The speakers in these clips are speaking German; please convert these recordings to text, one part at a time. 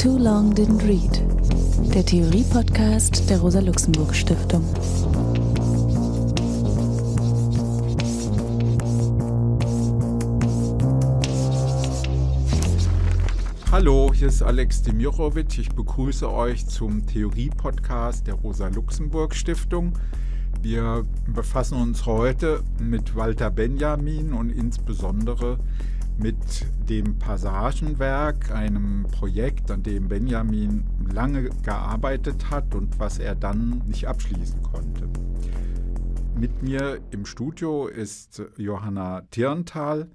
Too Long Didn't Read, der Theorie-Podcast der Rosa-Luxemburg-Stiftung. Hallo, hier ist Alex Demirovic. Ich begrüße euch zum Theorie-Podcast der Rosa-Luxemburg-Stiftung. Wir befassen uns heute mit Walter Benjamin und insbesondere mit mit dem Passagenwerk, einem Projekt, an dem Benjamin lange gearbeitet hat und was er dann nicht abschließen konnte. Mit mir im Studio ist Johanna Tirntal,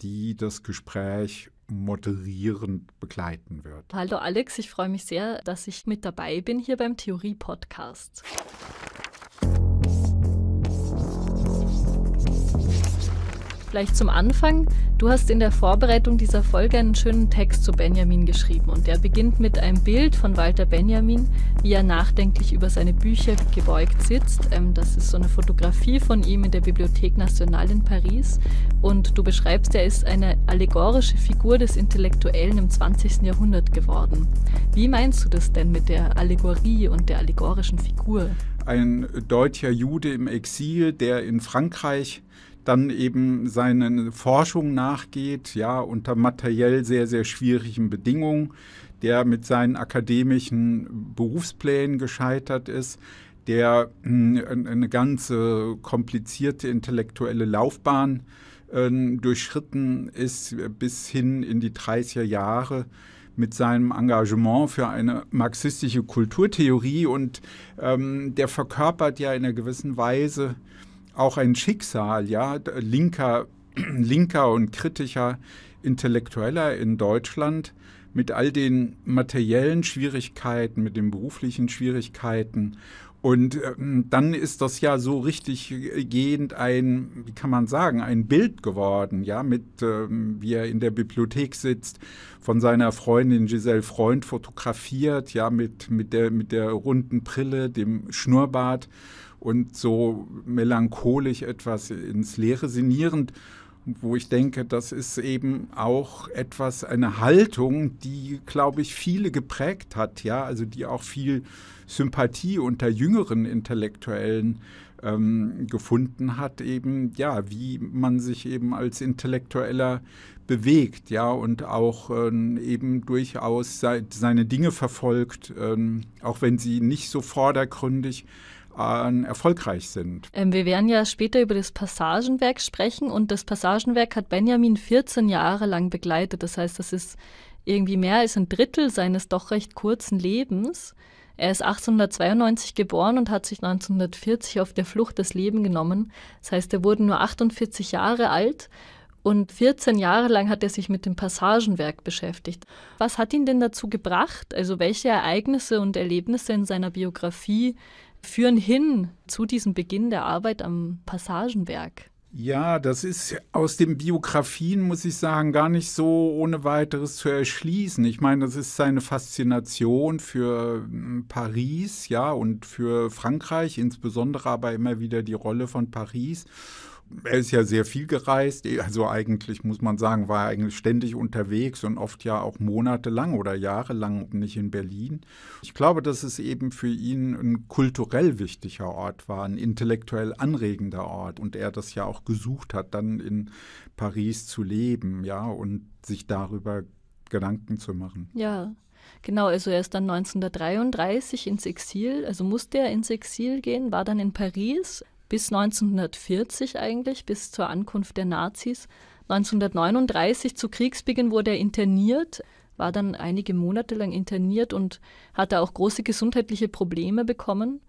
die das Gespräch moderierend begleiten wird. Hallo Alex, ich freue mich sehr, dass ich mit dabei bin hier beim Theorie-Podcast. Vielleicht zum Anfang. Du hast in der Vorbereitung dieser Folge einen schönen Text zu Benjamin geschrieben und der beginnt mit einem Bild von Walter Benjamin, wie er nachdenklich über seine Bücher gebeugt sitzt. Ähm, das ist so eine Fotografie von ihm in der Bibliothèque Nationale in Paris und du beschreibst, er ist eine allegorische Figur des Intellektuellen im 20. Jahrhundert geworden. Wie meinst du das denn mit der Allegorie und der allegorischen Figur? Ein deutscher Jude im Exil, der in Frankreich dann eben seinen Forschungen nachgeht, ja, unter materiell sehr, sehr schwierigen Bedingungen, der mit seinen akademischen Berufsplänen gescheitert ist, der hm, eine ganze komplizierte intellektuelle Laufbahn ähm, durchschritten ist bis hin in die 30er Jahre mit seinem Engagement für eine marxistische Kulturtheorie und ähm, der verkörpert ja in einer gewissen Weise auch ein Schicksal ja, linker, linker und kritischer Intellektueller in Deutschland mit all den materiellen Schwierigkeiten, mit den beruflichen Schwierigkeiten. Und ähm, dann ist das ja so richtig gehend ein, wie kann man sagen, ein Bild geworden, ja, mit, ähm, wie er in der Bibliothek sitzt, von seiner Freundin Giselle Freund fotografiert, ja, mit, mit, der, mit der runden Brille, dem Schnurrbart und so melancholisch etwas ins Leere sinnierend, wo ich denke, das ist eben auch etwas, eine Haltung, die, glaube ich, viele geprägt hat, ja, also die auch viel Sympathie unter jüngeren Intellektuellen ähm, gefunden hat, eben, ja, wie man sich eben als Intellektueller bewegt, ja, und auch ähm, eben durchaus seine Dinge verfolgt, ähm, auch wenn sie nicht so vordergründig äh, erfolgreich sind. Ähm, wir werden ja später über das Passagenwerk sprechen und das Passagenwerk hat Benjamin 14 Jahre lang begleitet. Das heißt, das ist irgendwie mehr als ein Drittel seines doch recht kurzen Lebens. Er ist 1892 geboren und hat sich 1940 auf der Flucht das Leben genommen. Das heißt, er wurde nur 48 Jahre alt und 14 Jahre lang hat er sich mit dem Passagenwerk beschäftigt. Was hat ihn denn dazu gebracht? Also welche Ereignisse und Erlebnisse in seiner Biografie führen hin zu diesem Beginn der Arbeit am Passagenwerk? Ja, das ist aus den Biografien, muss ich sagen, gar nicht so ohne weiteres zu erschließen. Ich meine, das ist seine Faszination für hm, Paris, ja, und für Frankreich, insbesondere aber immer wieder die Rolle von Paris er ist ja sehr viel gereist, also eigentlich muss man sagen, war er eigentlich ständig unterwegs und oft ja auch monatelang oder jahrelang nicht in Berlin. Ich glaube, dass es eben für ihn ein kulturell wichtiger Ort war, ein intellektuell anregender Ort und er das ja auch gesucht hat, dann in Paris zu leben, ja, und sich darüber Gedanken zu machen. Ja. Genau, also er ist dann 1933 ins Exil, also musste er ins Exil gehen, war dann in Paris, bis 1940 eigentlich, bis zur Ankunft der Nazis. 1939 zu Kriegsbeginn wurde er interniert, war dann einige Monate lang interniert und hatte auch große gesundheitliche Probleme bekommen.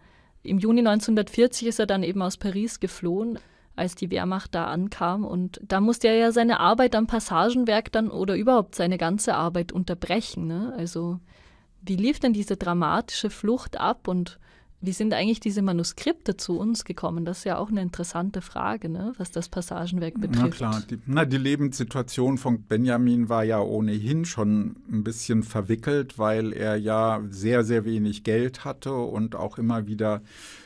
Im Juni 1940 ist er dann eben aus Paris geflohen, als die Wehrmacht da ankam. Und da musste er ja seine Arbeit am Passagenwerk dann oder überhaupt seine ganze Arbeit unterbrechen. Ne? Also wie lief denn diese dramatische Flucht ab und wie sind eigentlich diese Manuskripte zu uns gekommen? Das ist ja auch eine interessante Frage, ne? was das Passagenwerk betrifft. Na klar, die, na, die Lebenssituation von Benjamin war ja ohnehin schon ein bisschen verwickelt, weil er ja sehr, sehr wenig Geld hatte und auch immer wieder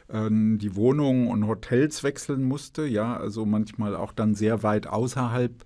äh, die Wohnungen und Hotels wechseln musste. Ja, also manchmal auch dann sehr weit außerhalb äh,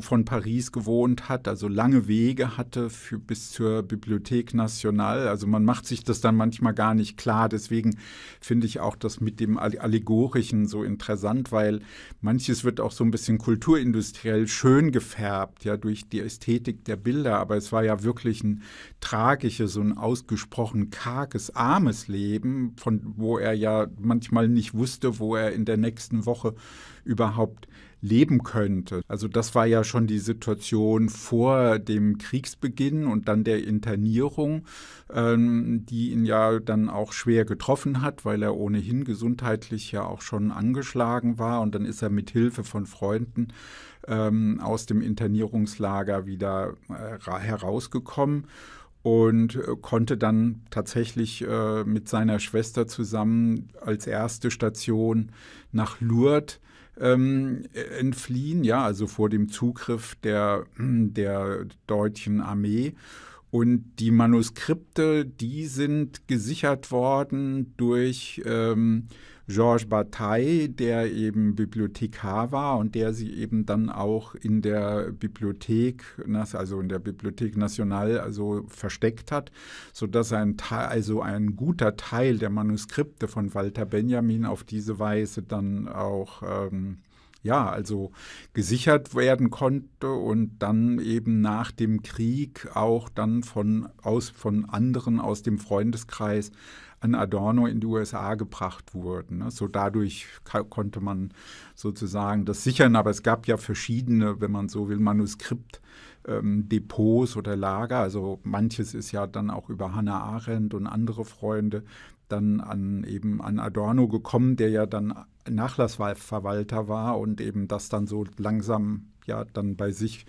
von Paris gewohnt hat, also lange Wege hatte für, bis zur Bibliothek Nationale. Also man macht sich das dann manchmal gar nicht klar. Deswegen finde ich auch das mit dem Allegorischen so interessant, weil manches wird auch so ein bisschen kulturindustriell schön gefärbt, ja, durch die Ästhetik der Bilder. Aber es war ja wirklich ein tragisches so ein ausgesprochen karges, armes Leben, von wo er ja manchmal nicht wusste, wo er in der nächsten Woche überhaupt leben könnte. Also das war ja schon die Situation vor dem Kriegsbeginn und dann der Internierung, ähm, die ihn ja dann auch schwer getroffen hat, weil er ohnehin gesundheitlich ja auch schon angeschlagen war. Und dann ist er mit Hilfe von Freunden ähm, aus dem Internierungslager wieder äh, herausgekommen und äh, konnte dann tatsächlich äh, mit seiner Schwester zusammen als erste Station nach Lourdes ähm, äh, entfliehen, ja, also vor dem Zugriff der, der deutschen Armee. Und die Manuskripte, die sind gesichert worden durch ähm, Georges Bataille, der eben Bibliothekar war und der sie eben dann auch in der Bibliothek, also in der Bibliothek National, also versteckt hat, sodass ein, also ein guter Teil der Manuskripte von Walter Benjamin auf diese Weise dann auch ähm, ja, also gesichert werden konnte und dann eben nach dem Krieg auch dann von, aus, von anderen aus dem Freundeskreis an Adorno in die USA gebracht wurden. Ne? So dadurch konnte man sozusagen das sichern, aber es gab ja verschiedene, wenn man so will, Manuskriptdepots ähm, oder Lager. Also manches ist ja dann auch über Hannah Arendt und andere Freunde dann an eben an Adorno gekommen, der ja dann Nachlassverwalter war und eben das dann so langsam ja dann bei sich äh,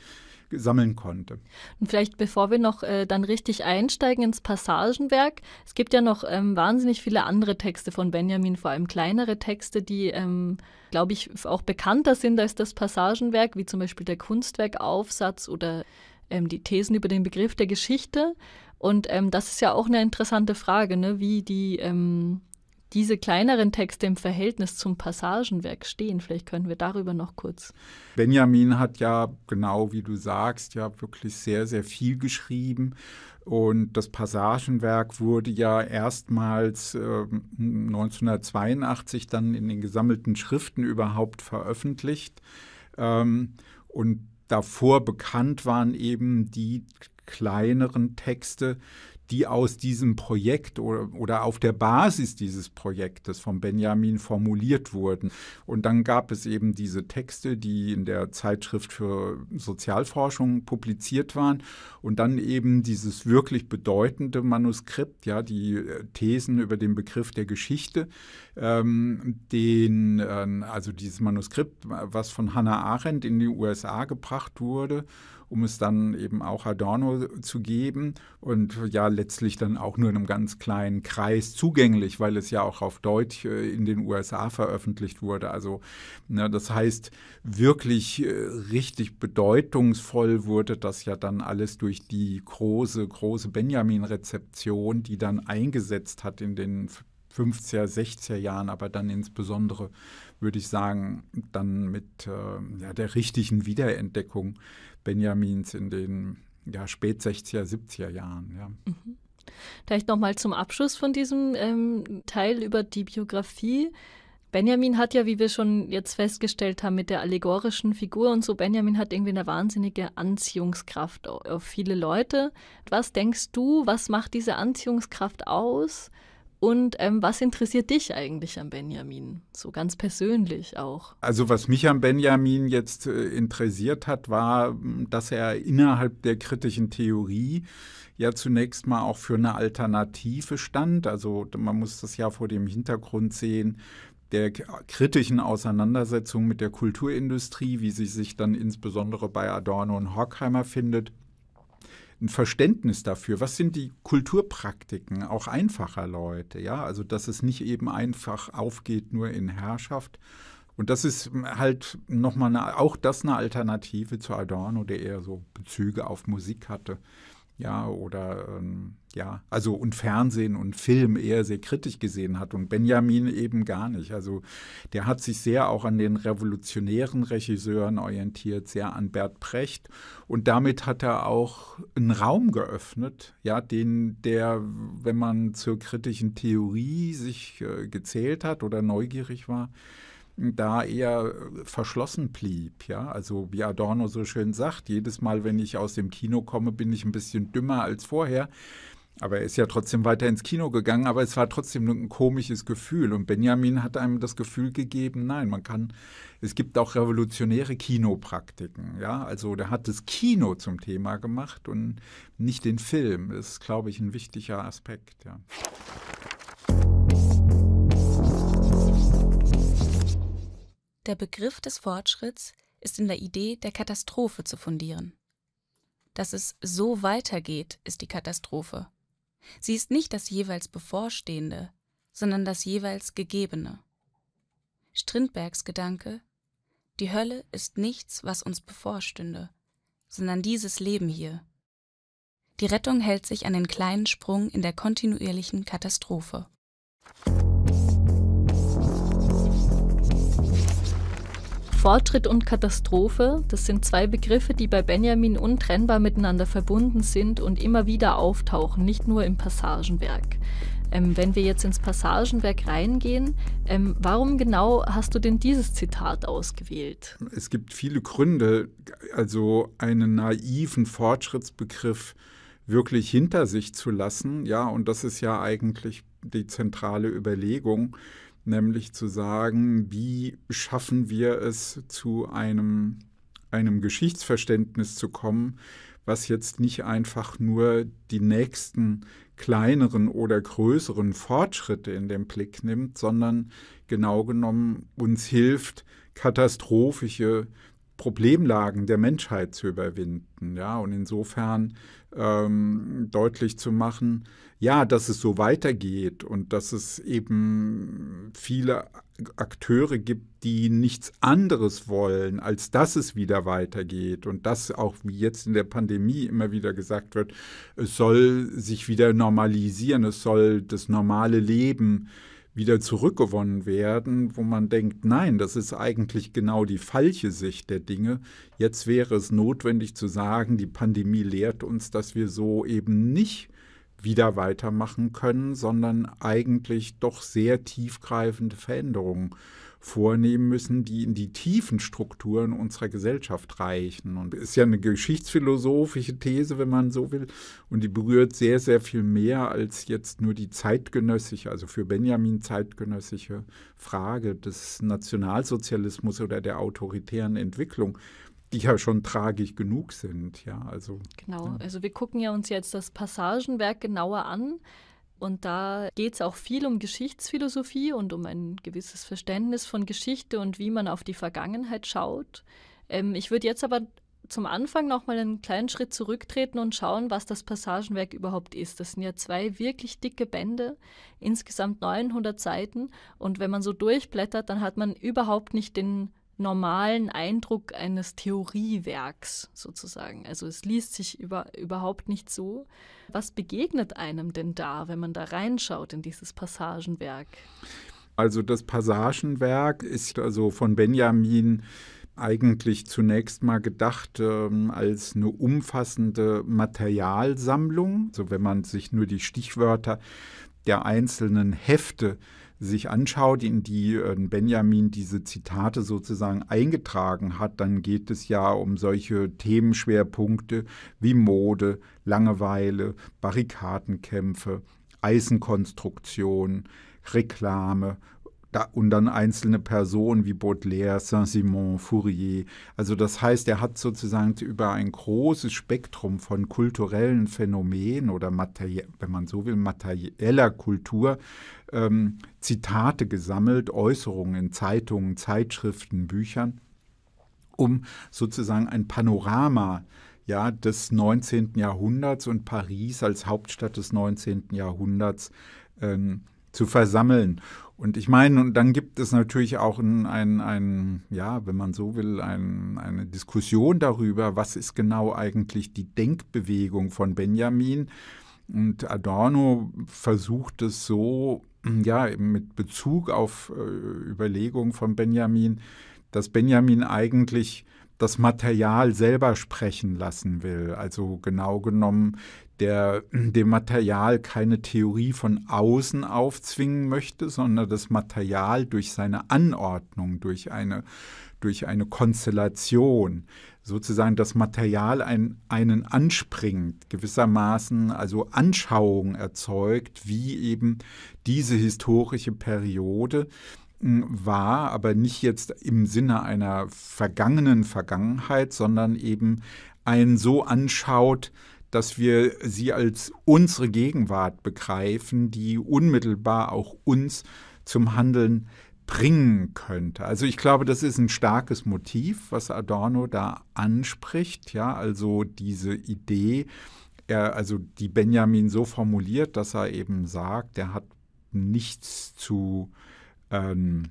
sammeln konnte. Und vielleicht bevor wir noch äh, dann richtig einsteigen ins Passagenwerk, es gibt ja noch ähm, wahnsinnig viele andere Texte von Benjamin, vor allem kleinere Texte, die, ähm, glaube ich, auch bekannter sind als das Passagenwerk, wie zum Beispiel der Kunstwerkaufsatz oder ähm, die Thesen über den Begriff der Geschichte. Und ähm, das ist ja auch eine interessante Frage, ne? wie die ähm, diese kleineren Texte im Verhältnis zum Passagenwerk stehen. Vielleicht können wir darüber noch kurz. Benjamin hat ja, genau wie du sagst, ja wirklich sehr, sehr viel geschrieben. Und das Passagenwerk wurde ja erstmals äh, 1982 dann in den gesammelten Schriften überhaupt veröffentlicht. Ähm, und davor bekannt waren eben die kleineren Texte, die aus diesem Projekt oder, oder auf der Basis dieses Projektes von Benjamin formuliert wurden. Und dann gab es eben diese Texte, die in der Zeitschrift für Sozialforschung publiziert waren und dann eben dieses wirklich bedeutende Manuskript, ja, die äh, Thesen über den Begriff der Geschichte, ähm, den, äh, also dieses Manuskript, äh, was von Hannah Arendt in die USA gebracht wurde um es dann eben auch Adorno zu geben und ja letztlich dann auch nur in einem ganz kleinen Kreis zugänglich, weil es ja auch auf Deutsch äh, in den USA veröffentlicht wurde. Also ne, das heißt, wirklich äh, richtig bedeutungsvoll wurde das ja dann alles durch die große, große Benjamin-Rezeption, die dann eingesetzt hat in den 50er, 60er Jahren, aber dann insbesondere, würde ich sagen, dann mit äh, ja, der richtigen Wiederentdeckung Benjamins in den ja, spät 60er, 70er Jahren. Ja. Mhm. Vielleicht nochmal zum Abschluss von diesem ähm, Teil über die Biografie. Benjamin hat ja, wie wir schon jetzt festgestellt haben, mit der allegorischen Figur und so, Benjamin hat irgendwie eine wahnsinnige Anziehungskraft auf viele Leute. Was denkst du, was macht diese Anziehungskraft aus? Und ähm, was interessiert dich eigentlich am Benjamin? So ganz persönlich auch. Also was mich am Benjamin jetzt äh, interessiert hat, war, hm, dass er innerhalb der kritischen Theorie ja zunächst mal auch für eine Alternative stand. Also man muss das ja vor dem Hintergrund sehen, der kritischen Auseinandersetzung mit der Kulturindustrie, wie sie sich dann insbesondere bei Adorno und Horkheimer findet ein Verständnis dafür, was sind die Kulturpraktiken auch einfacher Leute, ja, also dass es nicht eben einfach aufgeht nur in Herrschaft. Und das ist halt nochmal auch das eine Alternative zu Adorno, der eher so Bezüge auf Musik hatte ja, oder ähm, ja, also und Fernsehen und Film eher sehr kritisch gesehen hat und Benjamin eben gar nicht. Also der hat sich sehr auch an den revolutionären Regisseuren orientiert, sehr an Bert Precht und damit hat er auch einen Raum geöffnet, ja, den der, wenn man zur kritischen Theorie sich äh, gezählt hat oder neugierig war, da eher äh, verschlossen blieb. Ja? Also wie Adorno so schön sagt, jedes Mal, wenn ich aus dem Kino komme, bin ich ein bisschen dümmer als vorher. Aber er ist ja trotzdem weiter ins Kino gegangen, aber es war trotzdem ein komisches Gefühl. Und Benjamin hat einem das Gefühl gegeben, nein, man kann, es gibt auch revolutionäre Kinopraktiken. Ja, also der hat das Kino zum Thema gemacht und nicht den Film. Das ist, glaube ich, ein wichtiger Aspekt. Ja. Der Begriff des Fortschritts ist in der Idee der Katastrophe zu fundieren. Dass es so weitergeht, ist die Katastrophe. Sie ist nicht das jeweils Bevorstehende, sondern das jeweils Gegebene. Strindbergs Gedanke, die Hölle ist nichts, was uns bevorstünde, sondern dieses Leben hier. Die Rettung hält sich an den kleinen Sprung in der kontinuierlichen Katastrophe. Fortschritt und Katastrophe, das sind zwei Begriffe, die bei Benjamin untrennbar miteinander verbunden sind und immer wieder auftauchen, nicht nur im Passagenwerk. Ähm, wenn wir jetzt ins Passagenwerk reingehen, ähm, warum genau hast du denn dieses Zitat ausgewählt? Es gibt viele Gründe, also einen naiven Fortschrittsbegriff wirklich hinter sich zu lassen. Ja, und das ist ja eigentlich die zentrale Überlegung nämlich zu sagen, wie schaffen wir es zu einem, einem Geschichtsverständnis zu kommen, was jetzt nicht einfach nur die nächsten kleineren oder größeren Fortschritte in den Blick nimmt, sondern genau genommen uns hilft, katastrophische Problemlagen der Menschheit zu überwinden. Ja, und insofern ähm, deutlich zu machen, ja, dass es so weitergeht und dass es eben viele Akteure gibt, die nichts anderes wollen, als dass es wieder weitergeht und dass auch wie jetzt in der Pandemie immer wieder gesagt wird, es soll sich wieder normalisieren, es soll das normale Leben wieder zurückgewonnen werden, wo man denkt, nein, das ist eigentlich genau die falsche Sicht der Dinge. Jetzt wäre es notwendig zu sagen, die Pandemie lehrt uns, dass wir so eben nicht wieder weitermachen können, sondern eigentlich doch sehr tiefgreifende Veränderungen vornehmen müssen, die in die tiefen Strukturen unserer Gesellschaft reichen. Und ist ja eine geschichtsphilosophische These, wenn man so will, und die berührt sehr, sehr viel mehr als jetzt nur die zeitgenössische, also für Benjamin zeitgenössische Frage des Nationalsozialismus oder der autoritären Entwicklung, die ja schon tragisch genug sind. Ja, also, genau, ja. also wir gucken ja uns jetzt das Passagenwerk genauer an. Und da geht es auch viel um Geschichtsphilosophie und um ein gewisses Verständnis von Geschichte und wie man auf die Vergangenheit schaut. Ähm, ich würde jetzt aber zum Anfang nochmal einen kleinen Schritt zurücktreten und schauen, was das Passagenwerk überhaupt ist. Das sind ja zwei wirklich dicke Bände, insgesamt 900 Seiten. Und wenn man so durchblättert, dann hat man überhaupt nicht den normalen Eindruck eines Theoriewerks sozusagen. Also es liest sich über, überhaupt nicht so. Was begegnet einem denn da, wenn man da reinschaut in dieses Passagenwerk? Also das Passagenwerk ist also von Benjamin eigentlich zunächst mal gedacht ähm, als eine umfassende Materialsammlung. Also wenn man sich nur die Stichwörter der einzelnen Hefte äh, sich anschaut, in die äh, Benjamin diese Zitate sozusagen eingetragen hat, dann geht es ja um solche Themenschwerpunkte wie Mode, Langeweile, Barrikadenkämpfe, Eisenkonstruktion, Reklame, und dann einzelne Personen wie Baudelaire, Saint-Simon, Fourier. Also das heißt, er hat sozusagen über ein großes Spektrum von kulturellen Phänomenen oder wenn man so will, materieller Kultur ähm, Zitate gesammelt, Äußerungen in Zeitungen, Zeitschriften, Büchern, um sozusagen ein Panorama ja, des 19. Jahrhunderts und Paris als Hauptstadt des 19. Jahrhunderts ähm, zu versammeln. Und ich meine, und dann gibt es natürlich auch ein, ein, ein ja, wenn man so will, ein, eine Diskussion darüber, was ist genau eigentlich die Denkbewegung von Benjamin. Und Adorno versucht es so Mm, ja, mit Bezug auf äh, Überlegungen von Benjamin, dass Benjamin eigentlich das Material selber sprechen lassen will. Also genau genommen, der dem Material keine Theorie von außen aufzwingen möchte, sondern das Material durch seine Anordnung, durch eine durch eine Konstellation sozusagen das Material ein, einen anspringt, gewissermaßen also Anschauungen erzeugt, wie eben diese historische Periode hm, war, aber nicht jetzt im Sinne einer vergangenen Vergangenheit, sondern eben einen so anschaut, dass wir sie als unsere Gegenwart begreifen, die unmittelbar auch uns zum Handeln äh, bringen könnte. Also ich glaube, das ist ein starkes Motiv, was Adorno da anspricht, ja, also diese Idee, er, also die Benjamin so formuliert, dass er eben sagt, er hat nichts zu ähm,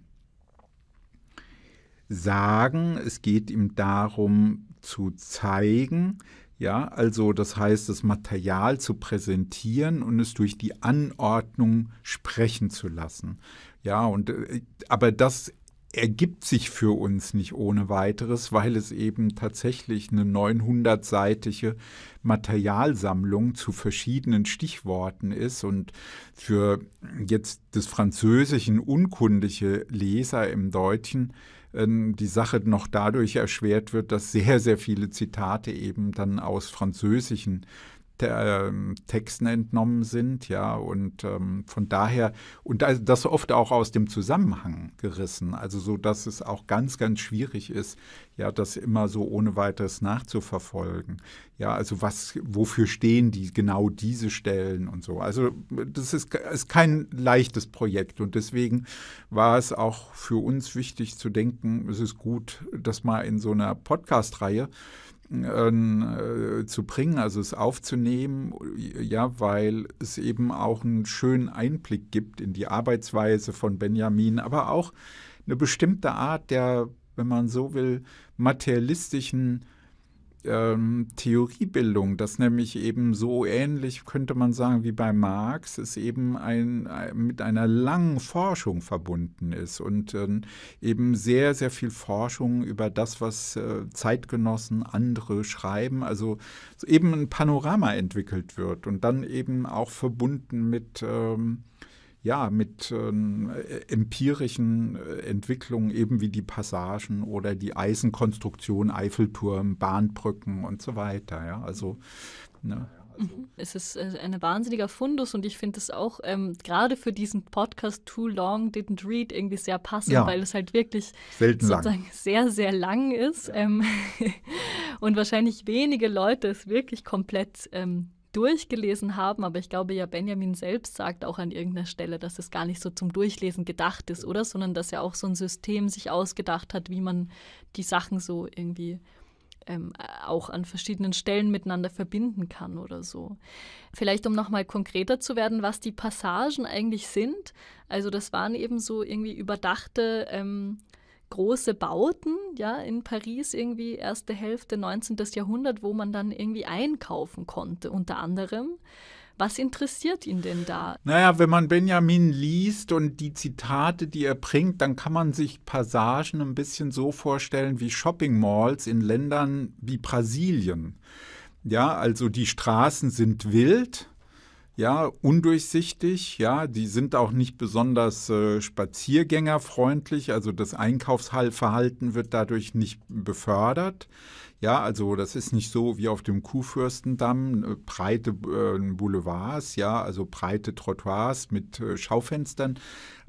sagen, es geht ihm darum zu zeigen, ja, also das heißt, das Material zu präsentieren und es durch die Anordnung sprechen zu lassen. Ja, und äh, aber das ergibt sich für uns nicht ohne weiteres, weil es eben tatsächlich eine 900-seitige Materialsammlung zu verschiedenen Stichworten ist. Und für jetzt des Französischen unkundige Leser im Deutschen ähm, die Sache noch dadurch erschwert wird, dass sehr, sehr viele Zitate eben dann aus französischen äh, Texten entnommen sind, ja, und ähm, von daher, und also das oft auch aus dem Zusammenhang gerissen, also so, dass es auch ganz, ganz schwierig ist, ja, das immer so ohne weiteres nachzuverfolgen. Ja, also was, wofür stehen die genau diese Stellen und so. Also das ist, ist kein leichtes Projekt und deswegen war es auch für uns wichtig zu denken, es ist gut, das mal in so einer Podcast-Reihe ähm, äh, zu bringen, also es aufzunehmen, ja, weil es eben auch einen schönen Einblick gibt in die Arbeitsweise von Benjamin, aber auch eine bestimmte Art der, wenn man so will, materialistischen ähm, Theoriebildung, das nämlich eben so ähnlich, könnte man sagen, wie bei Marx, es eben ein, äh, mit einer langen Forschung verbunden ist und ähm, eben sehr, sehr viel Forschung über das, was äh, Zeitgenossen, andere schreiben, also eben ein Panorama entwickelt wird und dann eben auch verbunden mit... Ähm, ja, mit ähm, äh, empirischen Entwicklungen, eben wie die Passagen oder die Eisenkonstruktion, Eiffelturm, Bahnbrücken und so weiter. Ja, also. Ne, mhm. Es ist äh, ein wahnsinniger Fundus und ich finde es auch ähm, gerade für diesen Podcast Too Long Didn't Read irgendwie sehr passend, ja. weil es halt wirklich Selten sozusagen lang. sehr, sehr lang ist ja. ähm, und wahrscheinlich wenige Leute es wirklich komplett ähm, durchgelesen haben, aber ich glaube ja, Benjamin selbst sagt auch an irgendeiner Stelle, dass es gar nicht so zum Durchlesen gedacht ist, oder? Sondern dass er auch so ein System sich ausgedacht hat, wie man die Sachen so irgendwie ähm, auch an verschiedenen Stellen miteinander verbinden kann oder so. Vielleicht um nochmal konkreter zu werden, was die Passagen eigentlich sind. Also das waren eben so irgendwie überdachte ähm, große Bauten, ja, in Paris irgendwie erste Hälfte 19. Jahrhundert, wo man dann irgendwie einkaufen konnte, unter anderem. Was interessiert ihn denn da? Naja, wenn man Benjamin liest und die Zitate, die er bringt, dann kann man sich Passagen ein bisschen so vorstellen wie Shopping Malls in Ländern wie Brasilien. Ja, also die Straßen sind wild, ja, undurchsichtig, ja, die sind auch nicht besonders äh, spaziergängerfreundlich, also das Einkaufsverhalten wird dadurch nicht befördert. Ja, also das ist nicht so wie auf dem Kuhfürstendamm, äh, breite äh, Boulevards, ja, also breite Trottoirs mit äh, Schaufenstern.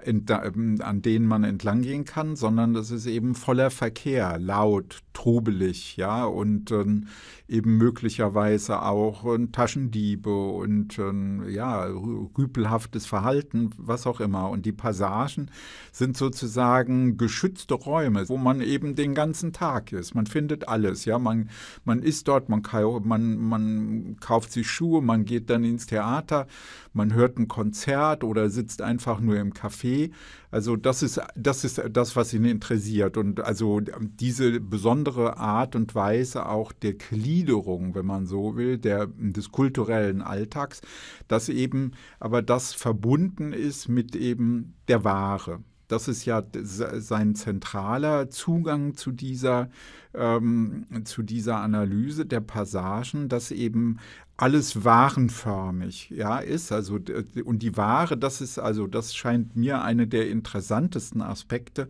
Ähm, an denen man entlang gehen kann, sondern das ist eben voller Verkehr, laut, trubelig, ja, und ähm, eben möglicherweise auch äh, Taschendiebe und ähm, ja, rüpelhaftes Verhalten, was auch immer. Und die Passagen sind sozusagen geschützte Räume, wo man eben den ganzen Tag ist. Man findet alles, ja, man, man ist dort, man, man, man kauft sich Schuhe, man geht dann ins Theater, man hört ein Konzert oder sitzt einfach nur im Café also das ist, das ist das, was ihn interessiert. Und also ähm, diese besondere Art und Weise auch der Gliederung, wenn man so will, der, des kulturellen Alltags, dass eben aber das verbunden ist mit eben der Ware. Das ist ja sein zentraler Zugang zu dieser, ähm, zu dieser Analyse der Passagen, dass eben alles warenförmig, ja, ist. Also, und die Ware, das ist also, das scheint mir einer der interessantesten Aspekte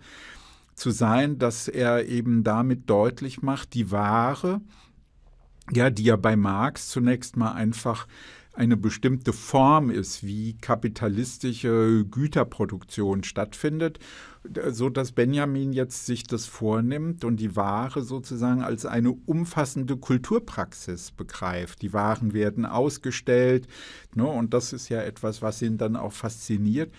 zu sein, dass er eben damit deutlich macht, die Ware, ja, die ja bei Marx zunächst mal einfach eine bestimmte Form ist, wie kapitalistische Güterproduktion stattfindet äh, so dass Benjamin jetzt sich das vornimmt und die Ware sozusagen als eine umfassende Kulturpraxis begreift. Die Waren werden ausgestellt ne, und das ist ja etwas, was ihn dann auch fasziniert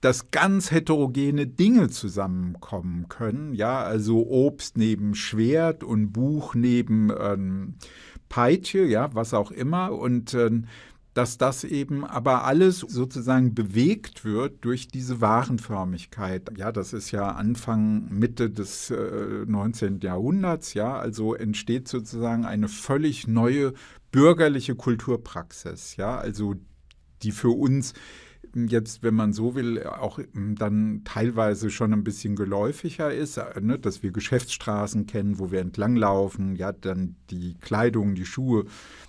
dass ganz heterogene Dinge zusammenkommen können. Ja, also Obst neben Schwert und Buch neben ähm, Peitsche, ja, was auch immer. Und ähm, dass das eben aber alles sozusagen bewegt wird durch diese Warenförmigkeit. Ja, das ist ja Anfang, Mitte des äh, 19. Jahrhunderts, ja, also entsteht sozusagen eine völlig neue bürgerliche Kulturpraxis, ja, also die für uns jetzt, wenn man so will, auch ähm, dann teilweise schon ein bisschen geläufiger ist, äh, ne, dass wir Geschäftsstraßen kennen, wo wir entlanglaufen, ja, dann die Kleidung, die Schuhe,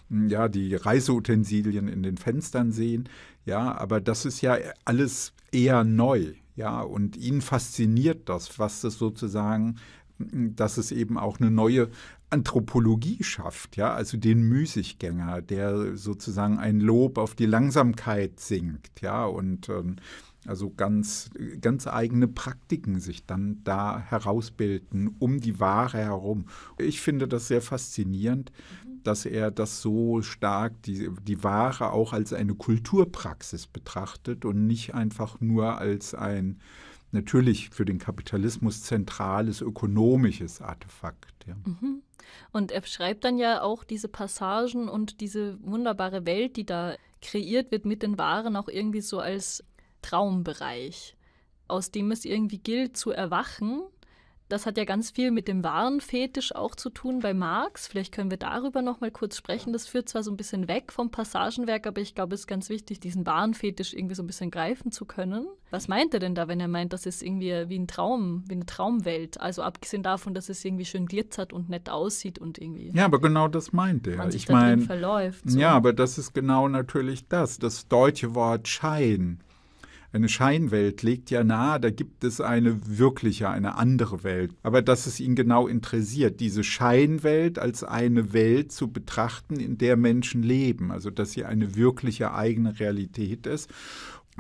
hm, ja, die Reiseutensilien in den Fenstern sehen, ja, aber das ist ja alles eher neu, ja, und ihn fasziniert das, was das sozusagen hm, dass es eben auch eine neue Anthropologie schafft, ja, also den Müßiggänger, der sozusagen ein Lob auf die Langsamkeit singt, ja, und ähm, also ganz, ganz eigene Praktiken sich dann da herausbilden, um die Ware herum. Ich finde das sehr faszinierend, mhm. dass er das so stark, die, die Ware auch als eine Kulturpraxis betrachtet und nicht einfach nur als ein natürlich für den Kapitalismus zentrales ökonomisches Artefakt ja. Mhm. Und er schreibt dann ja auch diese Passagen und diese wunderbare Welt, die da kreiert wird mit den Waren, auch irgendwie so als Traumbereich, aus dem es irgendwie gilt zu erwachen das hat ja ganz viel mit dem Warenfetisch auch zu tun bei Marx. Vielleicht können wir darüber noch mal kurz sprechen. Das führt zwar so ein bisschen weg vom Passagenwerk, aber ich glaube, es ist ganz wichtig, diesen Warenfetisch irgendwie so ein bisschen greifen zu können. Was meint er denn da, wenn er meint, das ist irgendwie wie ein Traum, wie eine Traumwelt? Also abgesehen davon, dass es irgendwie schön glitzert und nett aussieht und irgendwie. Ja, aber genau das meint er. Man sich ich meine, So. Ja, aber das ist genau natürlich das, das deutsche Wort Schein eine Scheinwelt legt ja nahe, da gibt es eine wirkliche, eine andere Welt. Aber dass es ihn genau interessiert, diese Scheinwelt als eine Welt zu betrachten, in der Menschen leben, also dass sie eine wirkliche eigene Realität ist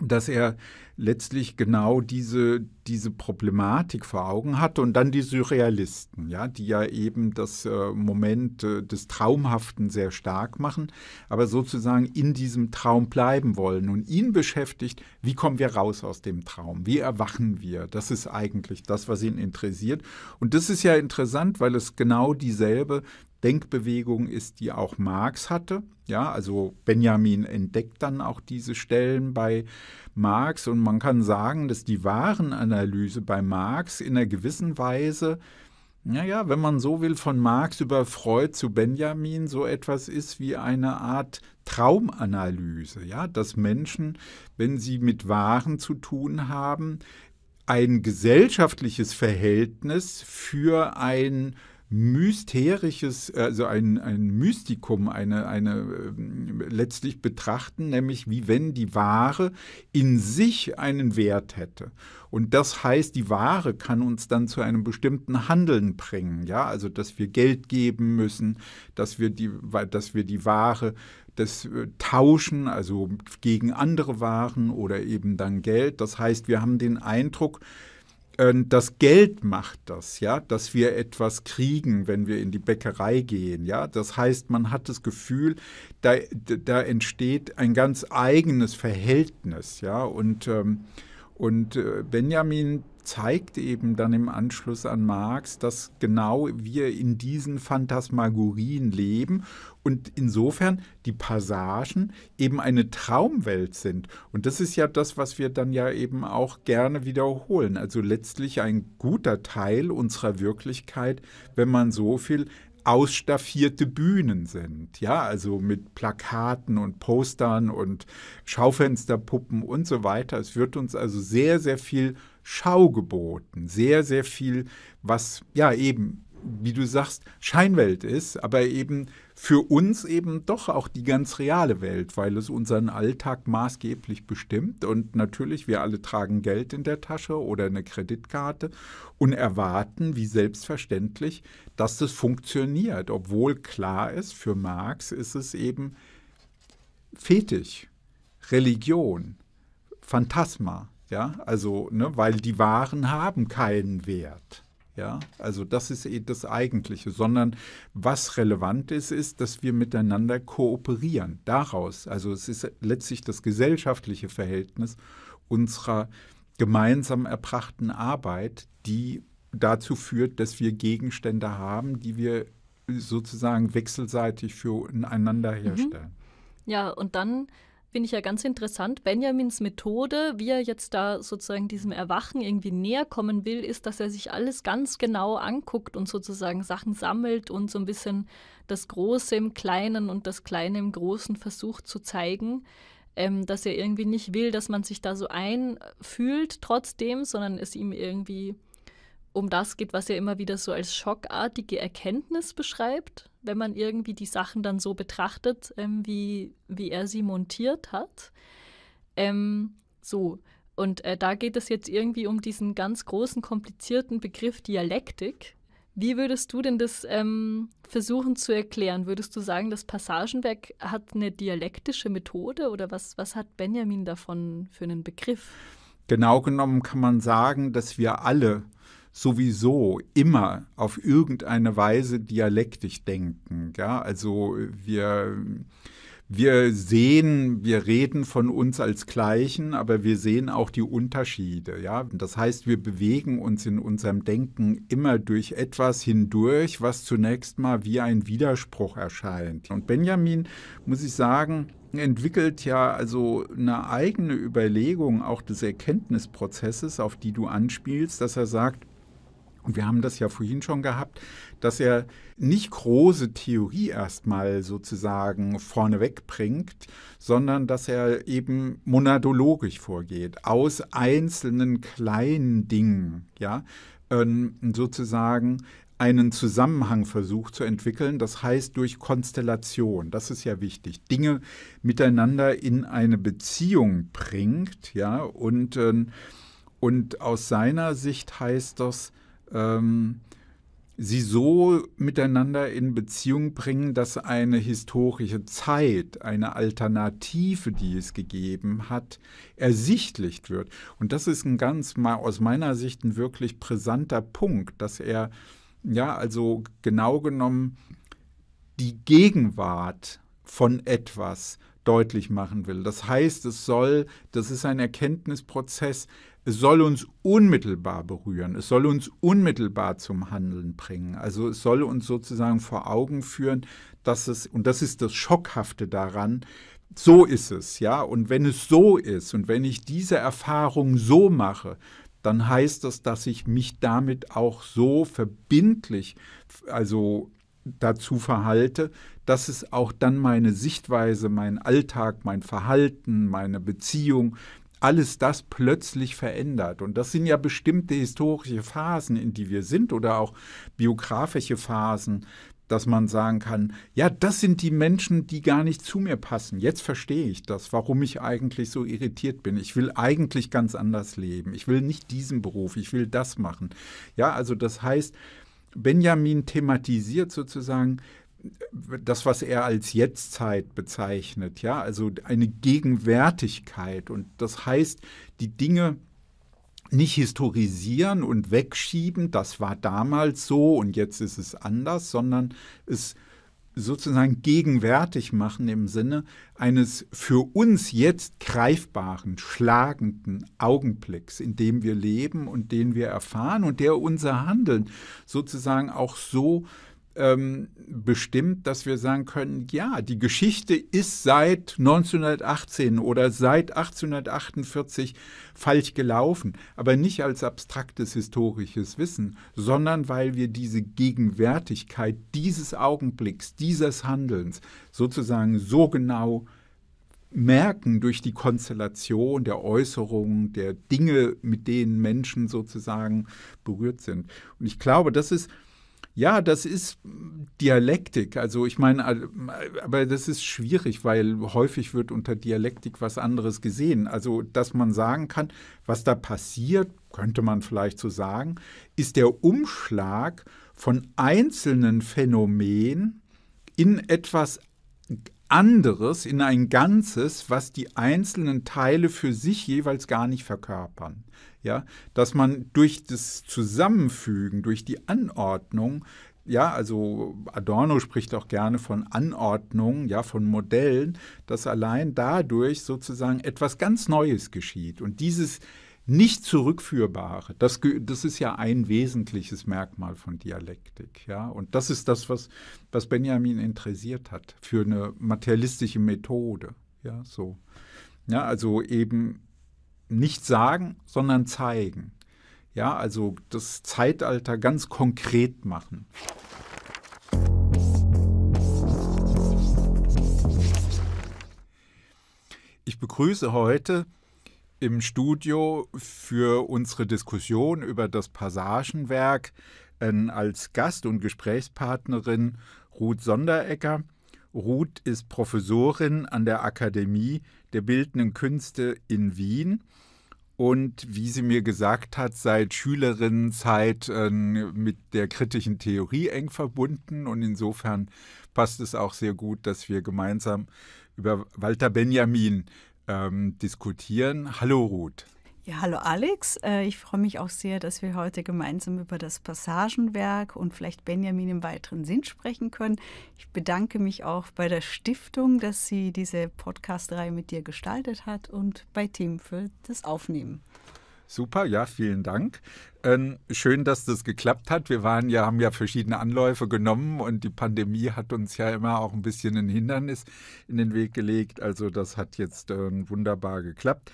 dass er letztlich genau diese, diese Problematik vor Augen hatte und dann die Surrealisten, ja, die ja eben das äh, Moment äh, des Traumhaften sehr stark machen, aber sozusagen in diesem Traum bleiben wollen und ihn beschäftigt, wie kommen wir raus aus dem Traum, wie erwachen wir, das ist eigentlich das, was ihn interessiert und das ist ja interessant, weil es genau dieselbe Denkbewegung ist, die auch Marx hatte. Ja, also Benjamin entdeckt dann auch diese Stellen bei Marx und man kann sagen, dass die Warenanalyse bei Marx in einer gewissen Weise naja, wenn man so will, von Marx über Freud zu Benjamin so etwas ist wie eine Art Traumanalyse, ja, dass Menschen, wenn sie mit Waren zu tun haben, ein gesellschaftliches Verhältnis für ein mysterisches, also ein, ein Mystikum, eine, eine ähm, letztlich betrachten, nämlich wie wenn die Ware in sich einen Wert hätte. Und das heißt, die Ware kann uns dann zu einem bestimmten Handeln bringen, ja, also dass wir Geld geben müssen, dass wir die, dass wir die Ware das äh, Tauschen, also gegen andere Waren oder eben dann Geld. Das heißt, wir haben den Eindruck, äh, das Geld macht das, ja, dass wir etwas kriegen, wenn wir in die Bäckerei gehen, ja. Das heißt, man hat das Gefühl, da, da entsteht ein ganz eigenes Verhältnis, ja. Und, ähm, und äh, Benjamin zeigt eben dann im Anschluss an Marx, dass genau wir in diesen Phantasmagorien leben und insofern die Passagen eben eine Traumwelt sind. Und das ist ja das, was wir dann ja eben auch gerne wiederholen. Also letztlich ein guter Teil unserer Wirklichkeit, wenn man so viel ausstaffierte Bühnen sind, ja, also mit Plakaten und Postern und Schaufensterpuppen und so weiter. Es wird uns also sehr, sehr viel Schau geboten. Sehr, sehr viel, was ja eben, wie du sagst, Scheinwelt ist, aber eben für uns eben doch auch die ganz reale Welt, weil es unseren Alltag maßgeblich bestimmt. Und natürlich, wir alle tragen Geld in der Tasche oder eine Kreditkarte und erwarten, wie selbstverständlich, dass das funktioniert. Obwohl klar ist, für Marx ist es eben fetisch, Religion, Phantasma. Ja, also, ne, weil die Waren haben keinen Wert. Ja, also das ist eh das Eigentliche, sondern was relevant ist, ist, dass wir miteinander kooperieren. Daraus, also es ist letztlich das gesellschaftliche Verhältnis unserer gemeinsam erbrachten Arbeit, die dazu führt, dass wir Gegenstände haben, die wir sozusagen wechselseitig füreinander mhm. herstellen. Ja, und dann finde ich ja ganz interessant. Benjamins Methode, wie er jetzt da sozusagen diesem Erwachen irgendwie näher kommen will, ist, dass er sich alles ganz genau anguckt und sozusagen Sachen sammelt und so ein bisschen das Große im Kleinen und das Kleine im Großen versucht zu zeigen. Ähm, dass er irgendwie nicht will, dass man sich da so einfühlt trotzdem, sondern es ihm irgendwie um das geht, was ihr immer wieder so als schockartige Erkenntnis beschreibt, wenn man irgendwie die Sachen dann so betrachtet, ähm, wie, wie er sie montiert hat. Ähm, so, und äh, da geht es jetzt irgendwie um diesen ganz großen, komplizierten Begriff Dialektik. Wie würdest du denn das ähm, versuchen zu erklären? Würdest du sagen, das Passagenwerk hat eine dialektische Methode oder was, was hat Benjamin davon für einen Begriff? Genau genommen kann man sagen, dass wir alle sowieso immer auf irgendeine Weise dialektisch denken. Ja? Also wir, wir sehen, wir reden von uns als Gleichen, aber wir sehen auch die Unterschiede. Ja? Das heißt, wir bewegen uns in unserem Denken immer durch etwas hindurch, was zunächst mal wie ein Widerspruch erscheint. Und Benjamin, muss ich sagen, entwickelt ja also eine eigene Überlegung auch des Erkenntnisprozesses, auf die du anspielst, dass er sagt, und wir haben das ja vorhin schon gehabt, dass er nicht große Theorie erstmal sozusagen vorneweg bringt, sondern dass er eben monadologisch vorgeht, aus einzelnen kleinen Dingen, ja, ähm, sozusagen einen Zusammenhang versucht zu entwickeln, das heißt durch Konstellation, das ist ja wichtig, Dinge miteinander in eine Beziehung bringt, ja, und, ähm, und aus seiner Sicht heißt das, ähm, sie so miteinander in Beziehung bringen, dass eine historische Zeit, eine Alternative, die es gegeben hat, ersichtlich wird. Und das ist ein ganz, aus meiner Sicht, ein wirklich brisanter Punkt, dass er, ja, also genau genommen die Gegenwart von etwas deutlich machen will. Das heißt, es soll, das ist ein Erkenntnisprozess, es soll uns unmittelbar berühren, es soll uns unmittelbar zum Handeln bringen. Also es soll uns sozusagen vor Augen führen, dass es, und das ist das Schockhafte daran, so ist es, ja. Und wenn es so ist und wenn ich diese Erfahrung so mache, dann heißt das, dass ich mich damit auch so verbindlich, also dazu verhalte, dass es auch dann meine Sichtweise, mein Alltag, mein Verhalten, meine Beziehung, alles das plötzlich verändert. Und das sind ja bestimmte historische Phasen, in die wir sind oder auch biografische Phasen, dass man sagen kann, ja, das sind die Menschen, die gar nicht zu mir passen. Jetzt verstehe ich das, warum ich eigentlich so irritiert bin. Ich will eigentlich ganz anders leben. Ich will nicht diesen Beruf, ich will das machen. Ja, also das heißt, Benjamin thematisiert sozusagen das, was er als Jetztzeit bezeichnet, ja, also eine Gegenwärtigkeit. Und das heißt, die Dinge nicht historisieren und wegschieben, das war damals so und jetzt ist es anders, sondern es sozusagen gegenwärtig machen im Sinne eines für uns jetzt greifbaren, schlagenden Augenblicks, in dem wir leben und den wir erfahren und der unser Handeln sozusagen auch so äh, ähm, bestimmt, dass wir sagen können, ja, die Geschichte ist seit 1918 oder seit 1848 falsch gelaufen, aber nicht als abstraktes historisches Wissen, sondern weil wir diese Gegenwärtigkeit dieses Augenblicks, dieses Handelns sozusagen so genau merken durch die Konstellation der Äußerungen, der Dinge, mit denen Menschen sozusagen berührt sind. Und ich glaube, das ist ja, das ist Dialektik. Also ich meine, aber das ist schwierig, weil häufig wird unter Dialektik was anderes gesehen. Also, dass man sagen kann, was da passiert, könnte man vielleicht so sagen, ist der Umschlag von einzelnen Phänomenen in etwas anderes, in ein Ganzes, was die einzelnen Teile für sich jeweils gar nicht verkörpern ja, dass man durch das Zusammenfügen, durch die Anordnung, ja, also Adorno spricht auch gerne von Anordnung, ja, von Modellen, dass allein dadurch sozusagen etwas ganz Neues geschieht. Und dieses nicht zurückführbare, das, das ist ja ein wesentliches Merkmal von Dialektik, ja. Und das ist das, was, was Benjamin interessiert hat für eine materialistische Methode, ja, so. Ja, also eben nicht sagen, sondern zeigen. Ja, also das Zeitalter ganz konkret machen. Ich begrüße heute im Studio für unsere Diskussion über das Passagenwerk äh, als Gast und Gesprächspartnerin Ruth Sonderecker. Ruth ist Professorin an der Akademie der Bildenden Künste in Wien und wie sie mir gesagt hat, seit Schülerinnenzeit äh, mit der kritischen Theorie eng verbunden und insofern passt es auch sehr gut, dass wir gemeinsam über Walter Benjamin ähm, diskutieren. Hallo Ruth. Ja, hallo Alex. Äh, ich freue mich auch sehr, dass wir heute gemeinsam über das Passagenwerk und vielleicht Benjamin im weiteren Sinn sprechen können. Ich bedanke mich auch bei der Stiftung, dass sie diese Podcast-Reihe mit dir gestaltet hat und bei Team für das Aufnehmen. Super, ja, vielen Dank. Ähm, schön, dass das geklappt hat. Wir waren ja, haben ja verschiedene Anläufe genommen und die Pandemie hat uns ja immer auch ein bisschen ein Hindernis in den Weg gelegt. Also das hat jetzt ähm, wunderbar geklappt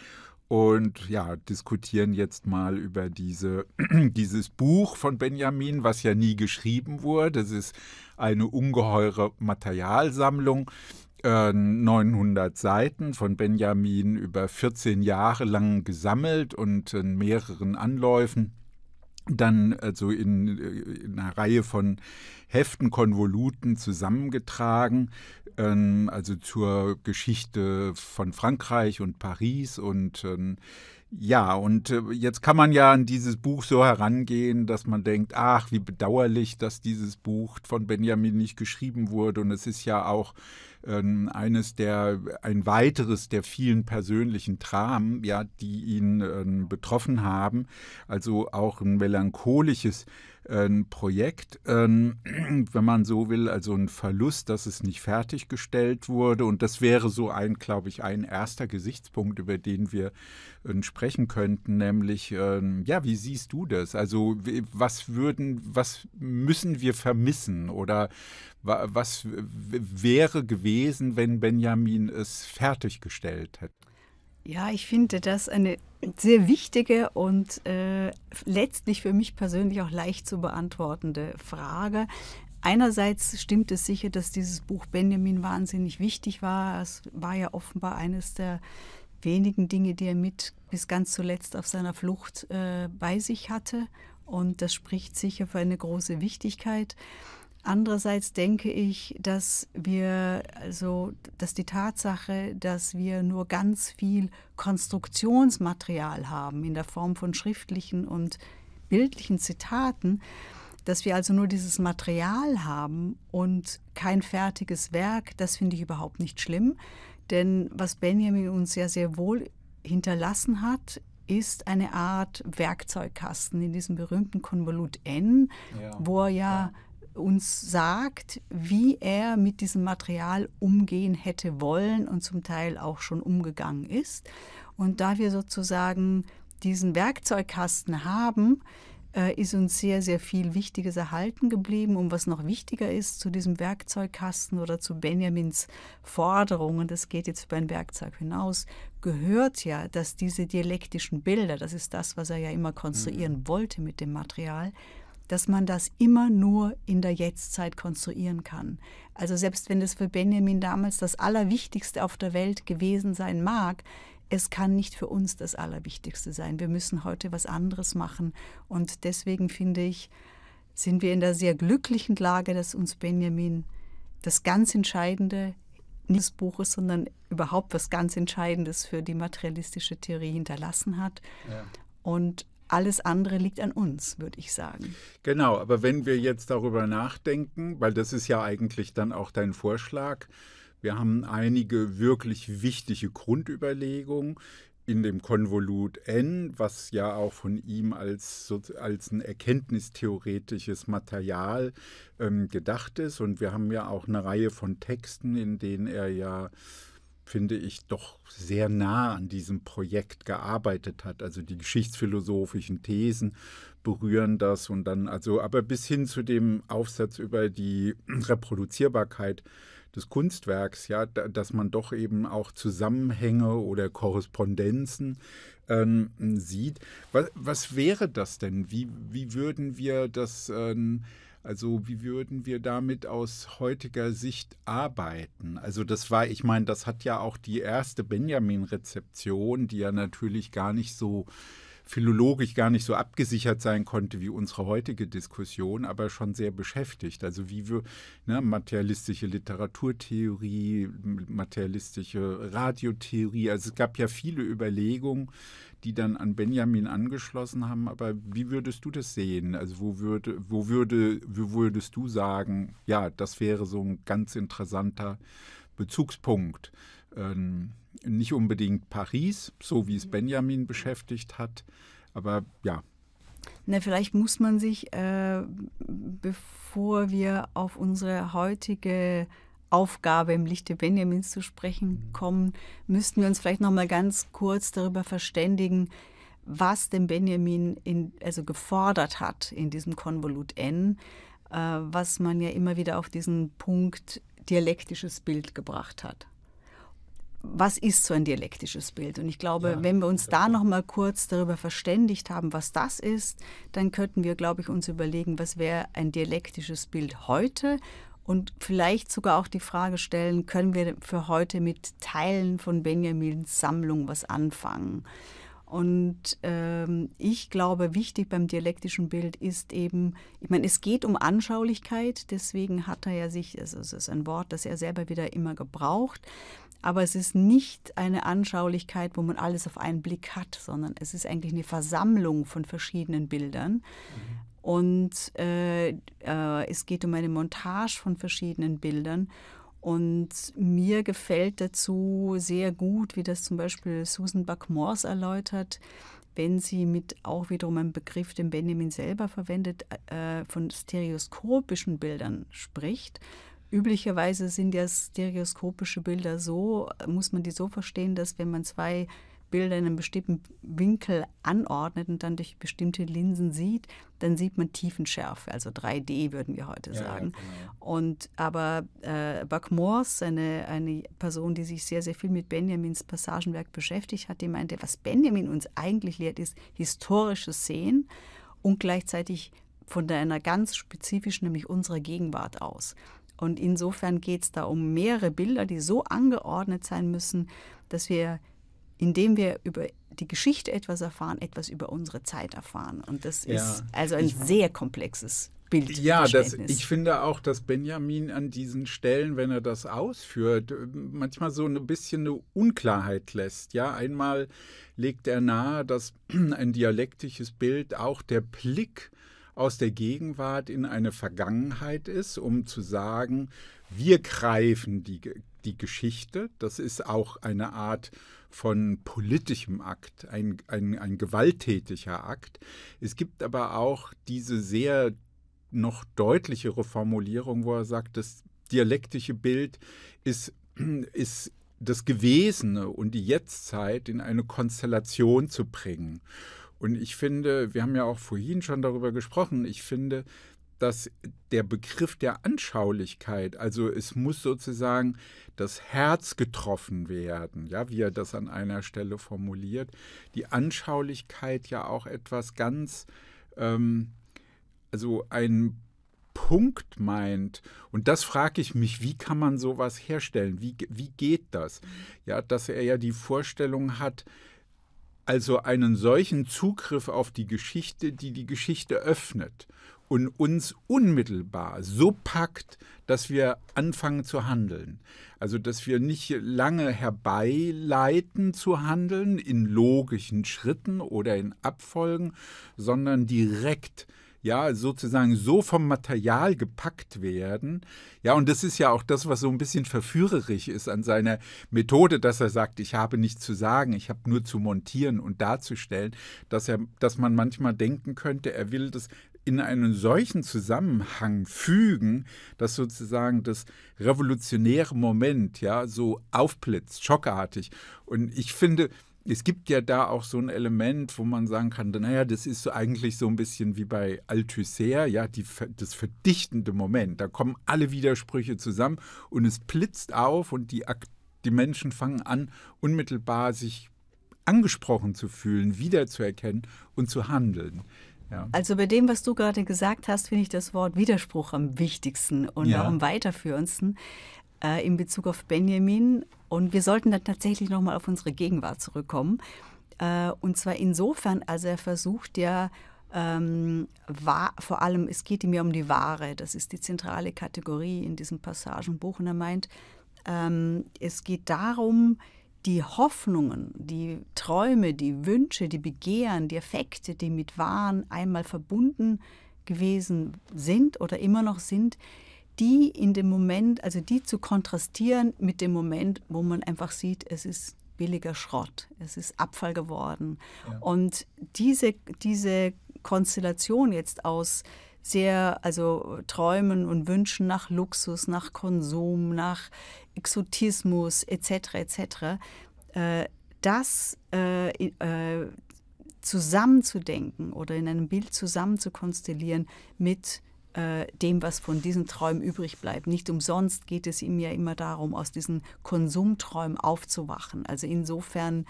und ja, diskutieren jetzt mal über diese, dieses Buch von Benjamin, was ja nie geschrieben wurde. Es ist eine ungeheure Materialsammlung. 900 äh, Seiten von Benjamin über 14 Jahre lang gesammelt und in mehreren Anläufen dann also in, äh, in, einer Reihe von Heften, Konvoluten zusammengetragen ähm, also zur Geschichte von Frankreich und Paris und ähm, ja, und äh, jetzt kann man ja an dieses Buch so herangehen, dass man denkt, ach, wie bedauerlich, dass dieses Buch von Benjamin nicht geschrieben wurde. Und es ist ja auch ähm, eines der, ein weiteres der vielen persönlichen Dramen, ja, die ihn ähm, betroffen haben. Also auch ein melancholisches ein ähm, Projekt, ähm, wenn man so will, also ein Verlust, dass es nicht fertiggestellt wurde. Und das wäre so ein, glaube ich, ein erster Gesichtspunkt, über den wir äh, sprechen könnten, nämlich, äh, ja, wie siehst du das? Also was würden, was müssen wir vermissen oder was wäre gewesen, wenn Benjamin es fertiggestellt hätte? Ja, ich finde das eine sehr wichtige und äh, letztlich für mich persönlich auch leicht zu beantwortende Frage. Einerseits stimmt es sicher, dass dieses Buch Benjamin wahnsinnig wichtig war. Es war ja offenbar eines der wenigen Dinge, die er mit bis ganz zuletzt auf seiner Flucht äh, bei sich hatte. Und das spricht sicher für eine große Wichtigkeit. Andererseits denke ich, dass wir, also, dass die Tatsache, dass wir nur ganz viel Konstruktionsmaterial haben in der Form von schriftlichen und bildlichen Zitaten, dass wir also nur dieses Material haben und kein fertiges Werk, das finde ich überhaupt nicht schlimm. Denn was Benjamin uns ja sehr wohl hinterlassen hat, ist eine Art Werkzeugkasten in diesem berühmten Konvolut N, ja. wo er ja, ja uns sagt, wie er mit diesem Material umgehen hätte wollen und zum Teil auch schon umgegangen ist. Und da wir sozusagen diesen Werkzeugkasten haben, äh, ist uns sehr, sehr viel Wichtiges erhalten geblieben. Und was noch wichtiger ist zu diesem Werkzeugkasten oder zu Benjamins Forderungen, das geht jetzt über ein Werkzeug hinaus, gehört ja, dass diese dialektischen Bilder, das ist das, was er ja immer konstruieren mhm. wollte mit dem Material, dass man das immer nur in der Jetztzeit konstruieren kann. Also selbst wenn das für Benjamin damals das Allerwichtigste auf der Welt gewesen sein mag, es kann nicht für uns das Allerwichtigste sein. Wir müssen heute was anderes machen. Und deswegen finde ich, sind wir in der sehr glücklichen Lage, dass uns Benjamin das ganz Entscheidende nicht des Buches, sondern überhaupt was ganz Entscheidendes für die materialistische Theorie hinterlassen hat. Ja. Und alles andere liegt an uns, würde ich sagen. Genau, aber wenn wir jetzt darüber nachdenken, weil das ist ja eigentlich dann auch dein Vorschlag, wir haben einige wirklich wichtige Grundüberlegungen in dem Konvolut N, was ja auch von ihm als, als ein erkenntnistheoretisches Material ähm, gedacht ist. Und wir haben ja auch eine Reihe von Texten, in denen er ja finde ich, doch sehr nah an diesem Projekt gearbeitet hat. Also die geschichtsphilosophischen Thesen berühren das und dann, also, aber bis hin zu dem Aufsatz über die Reproduzierbarkeit des Kunstwerks, ja, dass man doch eben auch Zusammenhänge oder Korrespondenzen ähm, sieht. Was, was, wäre das denn? Wie, wie würden wir das ähm, also wie würden wir damit aus heutiger Sicht arbeiten? Also das war, ich meine, das hat ja auch die erste Benjamin-Rezeption, die ja natürlich gar nicht so philologisch gar nicht so abgesichert sein konnte wie unsere heutige Diskussion, aber schon sehr beschäftigt. Also wie wir ne, materialistische Literaturtheorie, materialistische Radiotheorie, also es gab ja viele Überlegungen, die dann an Benjamin angeschlossen haben. Aber wie würdest du das sehen? Also wo würde, wo würde, wo würdest du sagen, ja, das wäre so ein ganz interessanter Bezugspunkt? ähm, nicht unbedingt Paris, so wie es mhm. Benjamin beschäftigt hat, aber ja. Na, vielleicht muss man sich, äh, bevor wir auf unsere heutige Aufgabe im Lichte Benjamins zu sprechen mhm. kommen, müssten wir uns vielleicht noch mal ganz kurz darüber verständigen, was denn Benjamin in, also gefordert hat in diesem Konvolut N, äh, was man ja immer wieder auf diesen Punkt dialektisches Bild gebracht hat was ist so ein dialektisches Bild? Und ich glaube, ja, wenn wir uns da noch mal kurz darüber verständigt haben, was das ist, dann könnten wir, glaube ich, uns überlegen, was wäre ein dialektisches Bild heute und vielleicht sogar auch die Frage stellen, können wir für heute mit Teilen von Benjamins Sammlung was anfangen? Und ähm, ich glaube, wichtig beim dialektischen Bild ist eben, ich meine, es geht um Anschaulichkeit, deswegen hat er ja sich, also es ist ein Wort, das er selber wieder immer gebraucht, aber es ist nicht eine Anschaulichkeit, wo man alles auf einen Blick hat, sondern es ist eigentlich eine Versammlung von verschiedenen Bildern. Mhm. Und äh, äh, es geht um eine Montage von verschiedenen Bildern. Und mir gefällt dazu sehr gut, wie das zum Beispiel Susan Buck-Morse erläutert, wenn sie mit auch wiederum einem Begriff, den Benjamin selber verwendet, äh, von stereoskopischen Bildern spricht. Üblicherweise sind ja stereoskopische Bilder so, muss man die so verstehen, dass wenn man zwei Bilder in einem bestimmten Winkel anordnet und dann durch bestimmte Linsen sieht, dann sieht man Tiefenschärfe, also 3D würden wir heute ja, sagen. Ja, genau. Und aber äh, Buck Morse, eine, eine Person, die sich sehr, sehr viel mit Benjamins Passagenwerk beschäftigt hat, die meinte, was Benjamin uns eigentlich lehrt, ist historische Szenen und gleichzeitig von einer ganz spezifischen, nämlich unserer Gegenwart aus. Und insofern geht es da um mehrere Bilder, die so angeordnet sein müssen, dass wir, indem wir über die Geschichte etwas erfahren, etwas über unsere Zeit erfahren. Und das ja. ist also ein ich, sehr komplexes Bild. Ja, das, ich finde auch, dass Benjamin an diesen Stellen, wenn er das ausführt, äh, manchmal so ein ne bisschen eine Unklarheit lässt. Ja, einmal legt er nahe, dass ein dialektisches Bild auch der Blick äh, aus der Gegenwart in eine Vergangenheit ist, um zu sagen, wir greifen die, die Geschichte. Das ist auch eine Art von politischem Akt, ein, ein, ein gewalttätiger Akt. Es gibt aber auch diese sehr noch deutlichere Formulierung, wo er sagt, das dialektische Bild ist, ist das Gewesene und die Jetztzeit in eine Konstellation zu bringen. Und ich finde, wir haben ja auch vorhin schon darüber gesprochen, ich finde, dass der Begriff der Anschaulichkeit, also es muss sozusagen das Herz getroffen werden, ja, wie er das an einer Stelle formuliert, die Anschaulichkeit ja auch etwas ganz, ähm, also ein Punkt meint. Und das frage ich mich, wie kann man sowas herstellen? Wie, wie geht das? Ja, dass er ja die Vorstellung hat, also einen solchen Zugriff auf die Geschichte, die die Geschichte öffnet und uns unmittelbar so packt, dass wir anfangen zu handeln. Also dass wir nicht lange herbeileiten zu handeln in logischen Schritten oder in Abfolgen, sondern direkt ja sozusagen so vom Material gepackt werden. Ja, und das ist ja auch das, was so ein bisschen verführerisch ist an seiner Methode, dass er sagt, ich habe nichts zu sagen, ich habe nur zu montieren und darzustellen, dass er, dass man manchmal denken könnte, er will das in einen solchen Zusammenhang fügen, dass sozusagen das revolutionäre Moment ja so aufblitzt, schockartig. Und ich finde, es gibt ja da auch so ein Element, wo man sagen kann, naja, das ist so eigentlich so ein bisschen wie bei Althusser, ja, die, das verdichtende Moment. Da kommen alle Widersprüche zusammen und es blitzt auf und die, die Menschen fangen an, unmittelbar sich angesprochen zu fühlen, wiederzuerkennen und zu handeln. Ja. Also bei dem, was du gerade gesagt hast, finde ich das Wort Widerspruch am wichtigsten und ja. auch am weiterführendsten äh, in Bezug auf Benjamin und wir sollten dann tatsächlich nochmal auf unsere Gegenwart zurückkommen. Äh, und zwar insofern, als er versucht ja, ähm, war, vor allem, es geht ihm ja um die Ware, das ist die zentrale Kategorie in diesem Passagenbuch. Und er meint, ähm, es geht darum, die Hoffnungen, die Träume, die Wünsche, die Begehren, die Effekte, die mit Waren einmal verbunden gewesen sind oder immer noch sind, die in dem Moment, also die zu kontrastieren mit dem Moment, wo man einfach sieht, es ist billiger Schrott, es ist Abfall geworden. Ja. Und diese, diese Konstellation jetzt aus sehr, also Träumen und Wünschen nach Luxus, nach Konsum, nach Exotismus etc. etc. Äh, das äh, äh, zusammenzudenken oder in einem Bild zusammen zu konstellieren mit äh, dem, was von diesen Träumen übrig bleibt. Nicht umsonst geht es ihm ja immer darum, aus diesen Konsumträumen aufzuwachen. Also insofern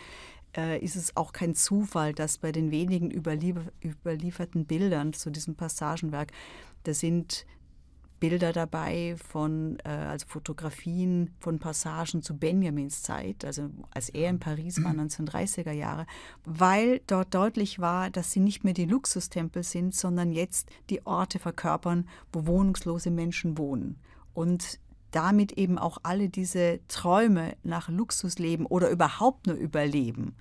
äh, ist es auch kein Zufall, dass bei den wenigen überlieferten Bildern zu diesem Passagenwerk, da sind Bilder dabei von, äh, also Fotografien von Passagen zu Benjamins Zeit, also als er in Paris war, 1930er mhm. Jahre, weil dort deutlich war, dass sie nicht mehr die Luxustempel sind, sondern jetzt die Orte verkörpern, wo wohnungslose Menschen wohnen. Und damit eben auch alle diese Träume nach Luxusleben oder überhaupt nur Überleben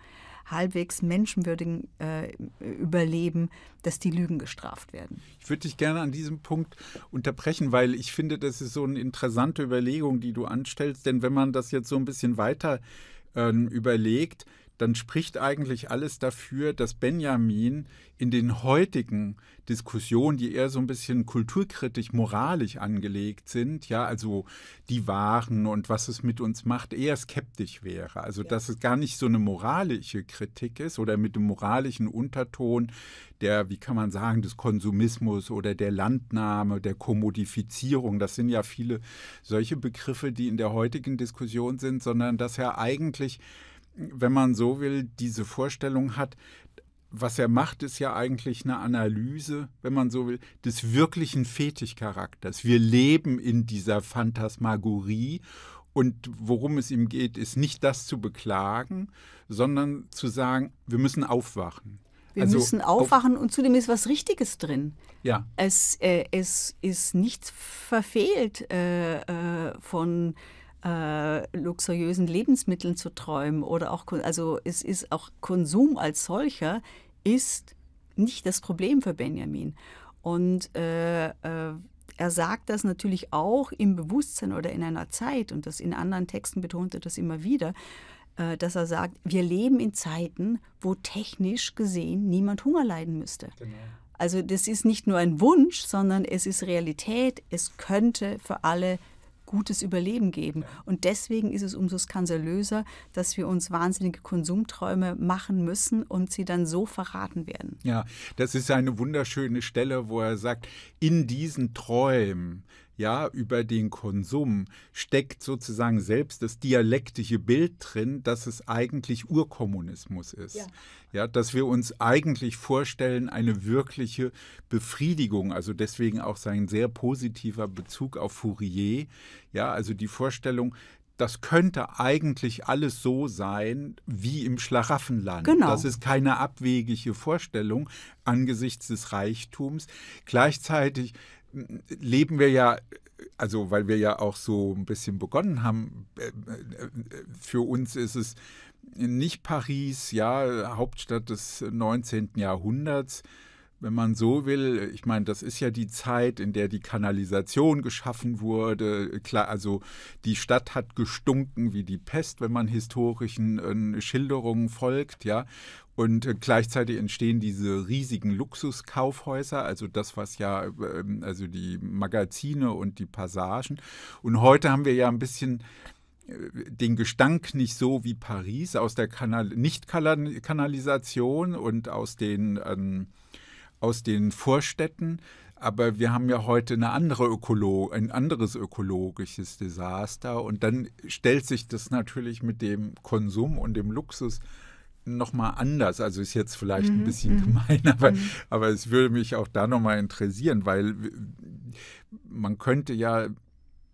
halbwegs menschenwürdigen äh, Überleben, dass die Lügen gestraft werden. Ich würde dich gerne an diesem Punkt unterbrechen, weil ich finde, das ist so eine interessante Überlegung, die du anstellst. Denn wenn man das jetzt so ein bisschen weiter äh, überlegt, dann spricht eigentlich alles dafür, dass Benjamin in den heutigen Diskussionen, die eher so ein bisschen kulturkritisch, moralisch angelegt sind, ja, also die Waren und was es mit uns macht, eher skeptisch wäre. Also, ja. dass es gar nicht so eine moralische Kritik ist oder mit dem moralischen Unterton der, wie kann man sagen, des Konsumismus oder der Landnahme, der Kommodifizierung. Das sind ja viele solche Begriffe, die in der heutigen Diskussion sind, sondern dass er eigentlich wenn man so will, diese Vorstellung hat, was er macht, ist ja eigentlich eine Analyse, wenn man so will, des wirklichen Fetischcharakters. Wir leben in dieser Phantasmagorie und worum es ihm geht, ist nicht das zu beklagen, sondern zu sagen, wir müssen aufwachen. Wir also müssen aufwachen auf und zudem ist was Richtiges drin. Ja. Es, äh, es ist nichts verfehlt äh, äh, von äh, luxuriösen Lebensmitteln zu träumen oder auch, also es ist auch Konsum als solcher ist nicht das Problem für Benjamin. Und äh, äh, er sagt das natürlich auch im Bewusstsein oder in einer Zeit, und das in anderen Texten betont er das immer wieder, äh, dass er sagt, wir leben in Zeiten, wo technisch gesehen niemand Hunger leiden müsste. Genau. Also das ist nicht nur ein Wunsch, sondern es ist Realität. Es könnte für alle gutes Überleben geben. Und deswegen ist es umso skandalöser, dass wir uns wahnsinnige Konsumträume machen müssen und sie dann so verraten werden. Ja, das ist eine wunderschöne Stelle, wo er sagt, in diesen Träumen ja, über den Konsum steckt sozusagen selbst das dialektische Bild drin, dass es eigentlich Urkommunismus ist. Ja. ja. dass wir uns eigentlich vorstellen, eine wirkliche Befriedigung, also deswegen auch sein sehr positiver Bezug auf Fourier, ja, also die Vorstellung, das könnte eigentlich alles so sein wie im Schlaraffenland. Genau. Das ist keine abwegige Vorstellung angesichts des Reichtums. Gleichzeitig leben wir ja, also weil wir ja auch so ein bisschen begonnen haben, äh, äh, für uns ist es nicht Paris, ja, Hauptstadt des 19. Jahrhunderts, wenn man so will, ich meine, das ist ja die Zeit, in der die Kanalisation geschaffen wurde. Klar, also die Stadt hat gestunken wie die Pest, wenn man historischen äh, Schilderungen folgt, ja. Und äh, gleichzeitig entstehen diese riesigen Luxuskaufhäuser, also das, was ja, ähm, also die Magazine und die Passagen. Und heute haben wir ja ein bisschen äh, den Gestank nicht so wie Paris aus der Kanal Nicht-Kanalisation und aus den ähm, aus den Vorstädten. Aber wir haben ja heute eine andere Ökolo ein anderes ökologisches Desaster. Und dann stellt sich das natürlich mit dem Konsum und dem Luxus nochmal anders. Also ist jetzt vielleicht mhm. ein bisschen mhm. gemein, aber, mhm. aber es würde mich auch da nochmal interessieren, weil man könnte ja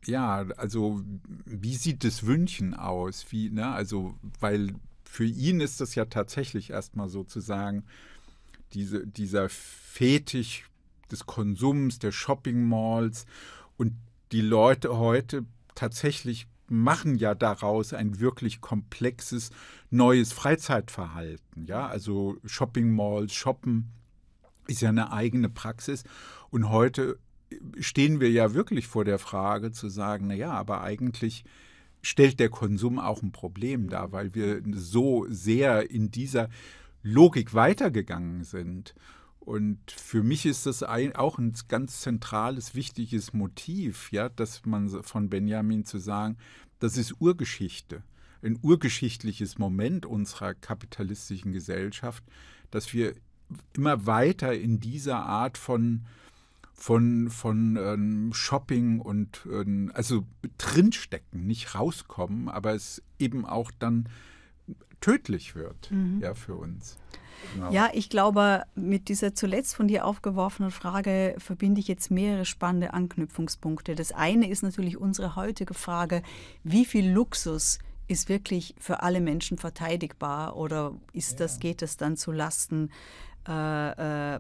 ja, also wie sieht das Wünschen aus? Wie, ne? Also, weil für ihn ist das ja tatsächlich erstmal sozusagen diese, dieser Fetisch des Konsums, der Shopping Malls und die Leute heute tatsächlich machen ja daraus ein wirklich komplexes neues Freizeitverhalten. Ja, also Shopping Malls, Shoppen ist ja eine eigene Praxis und heute äh, stehen wir ja wirklich vor der Frage zu sagen, naja, aber eigentlich stellt der Konsum auch ein Problem dar, weil wir so sehr in dieser Logik weitergegangen sind. Und für mich ist das ein, auch ein ganz zentrales, wichtiges Motiv, ja, dass man von Benjamin zu sagen, das ist Urgeschichte, ein urgeschichtliches Moment unserer kapitalistischen Gesellschaft, dass wir immer weiter in dieser Art von von, von ähm, Shopping und ähm, also drinstecken, nicht rauskommen, aber es eben auch dann tödlich wird, mhm. ja, für uns. Genau. Ja, ich glaube, mit dieser zuletzt von dir aufgeworfenen Frage verbinde ich jetzt mehrere spannende Anknüpfungspunkte. Das eine ist natürlich unsere heutige Frage, wie viel Luxus ist wirklich für alle Menschen verteidigbar oder ist ja. das, geht das dann zu Lasten äh, äh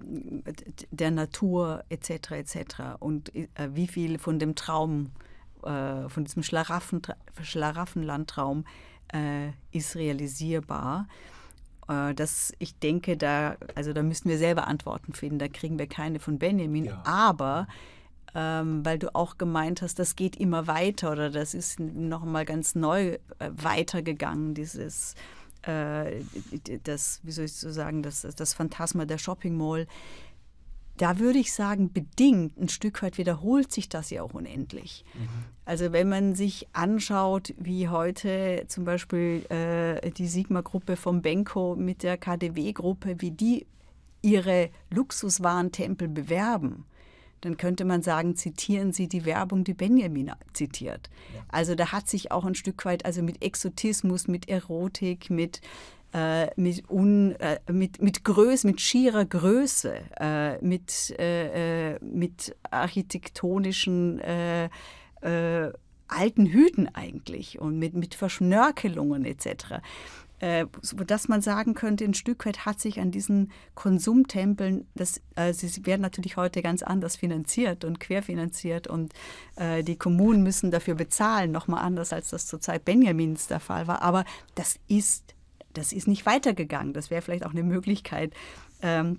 der Natur etc. etc. Und äh, wie viel von dem Traum, äh, von diesem Schlaraffen, Schlaraffenlandtraum äh, ist realisierbar. Äh, das, ich denke, da, also da müssen wir selber Antworten finden. Da kriegen wir keine von Benjamin. Ja. Aber ähm, weil du auch gemeint hast, das geht immer weiter oder das ist nochmal ganz neu äh, weitergegangen, dieses äh, das, wie soll ich so sagen, das, das Phantasma der Shopping Mall da würde ich sagen, bedingt ein Stück weit wiederholt sich das ja auch unendlich. Mhm. Also wenn man sich anschaut, wie heute zum Beispiel äh, die Sigma-Gruppe vom Benko mit der KDW-Gruppe, wie die ihre Luxuswarentempel bewerben, dann könnte man sagen, zitieren Sie die Werbung, die Benjamin zitiert. Ja. Also da hat sich auch ein Stück weit, also mit Exotismus, mit Erotik, mit äh, mit, un, äh, mit, mit Größe, mit schierer Größe, äh, mit, äh, äh, mit architektonischen alten Hüten eigentlich und mit, mit Verschnörkelungen etc. Äh, sodass man sagen könnte, ein Stück weit hat sich an diesen Konsumtempeln, das, äh, sie werden natürlich heute ganz anders finanziert und querfinanziert und äh, die Kommunen müssen dafür bezahlen, nochmal anders als das zur Zeit Benjamins der Fall war, aber das ist das ist nicht weitergegangen. Das wäre vielleicht auch eine Möglichkeit, ähm,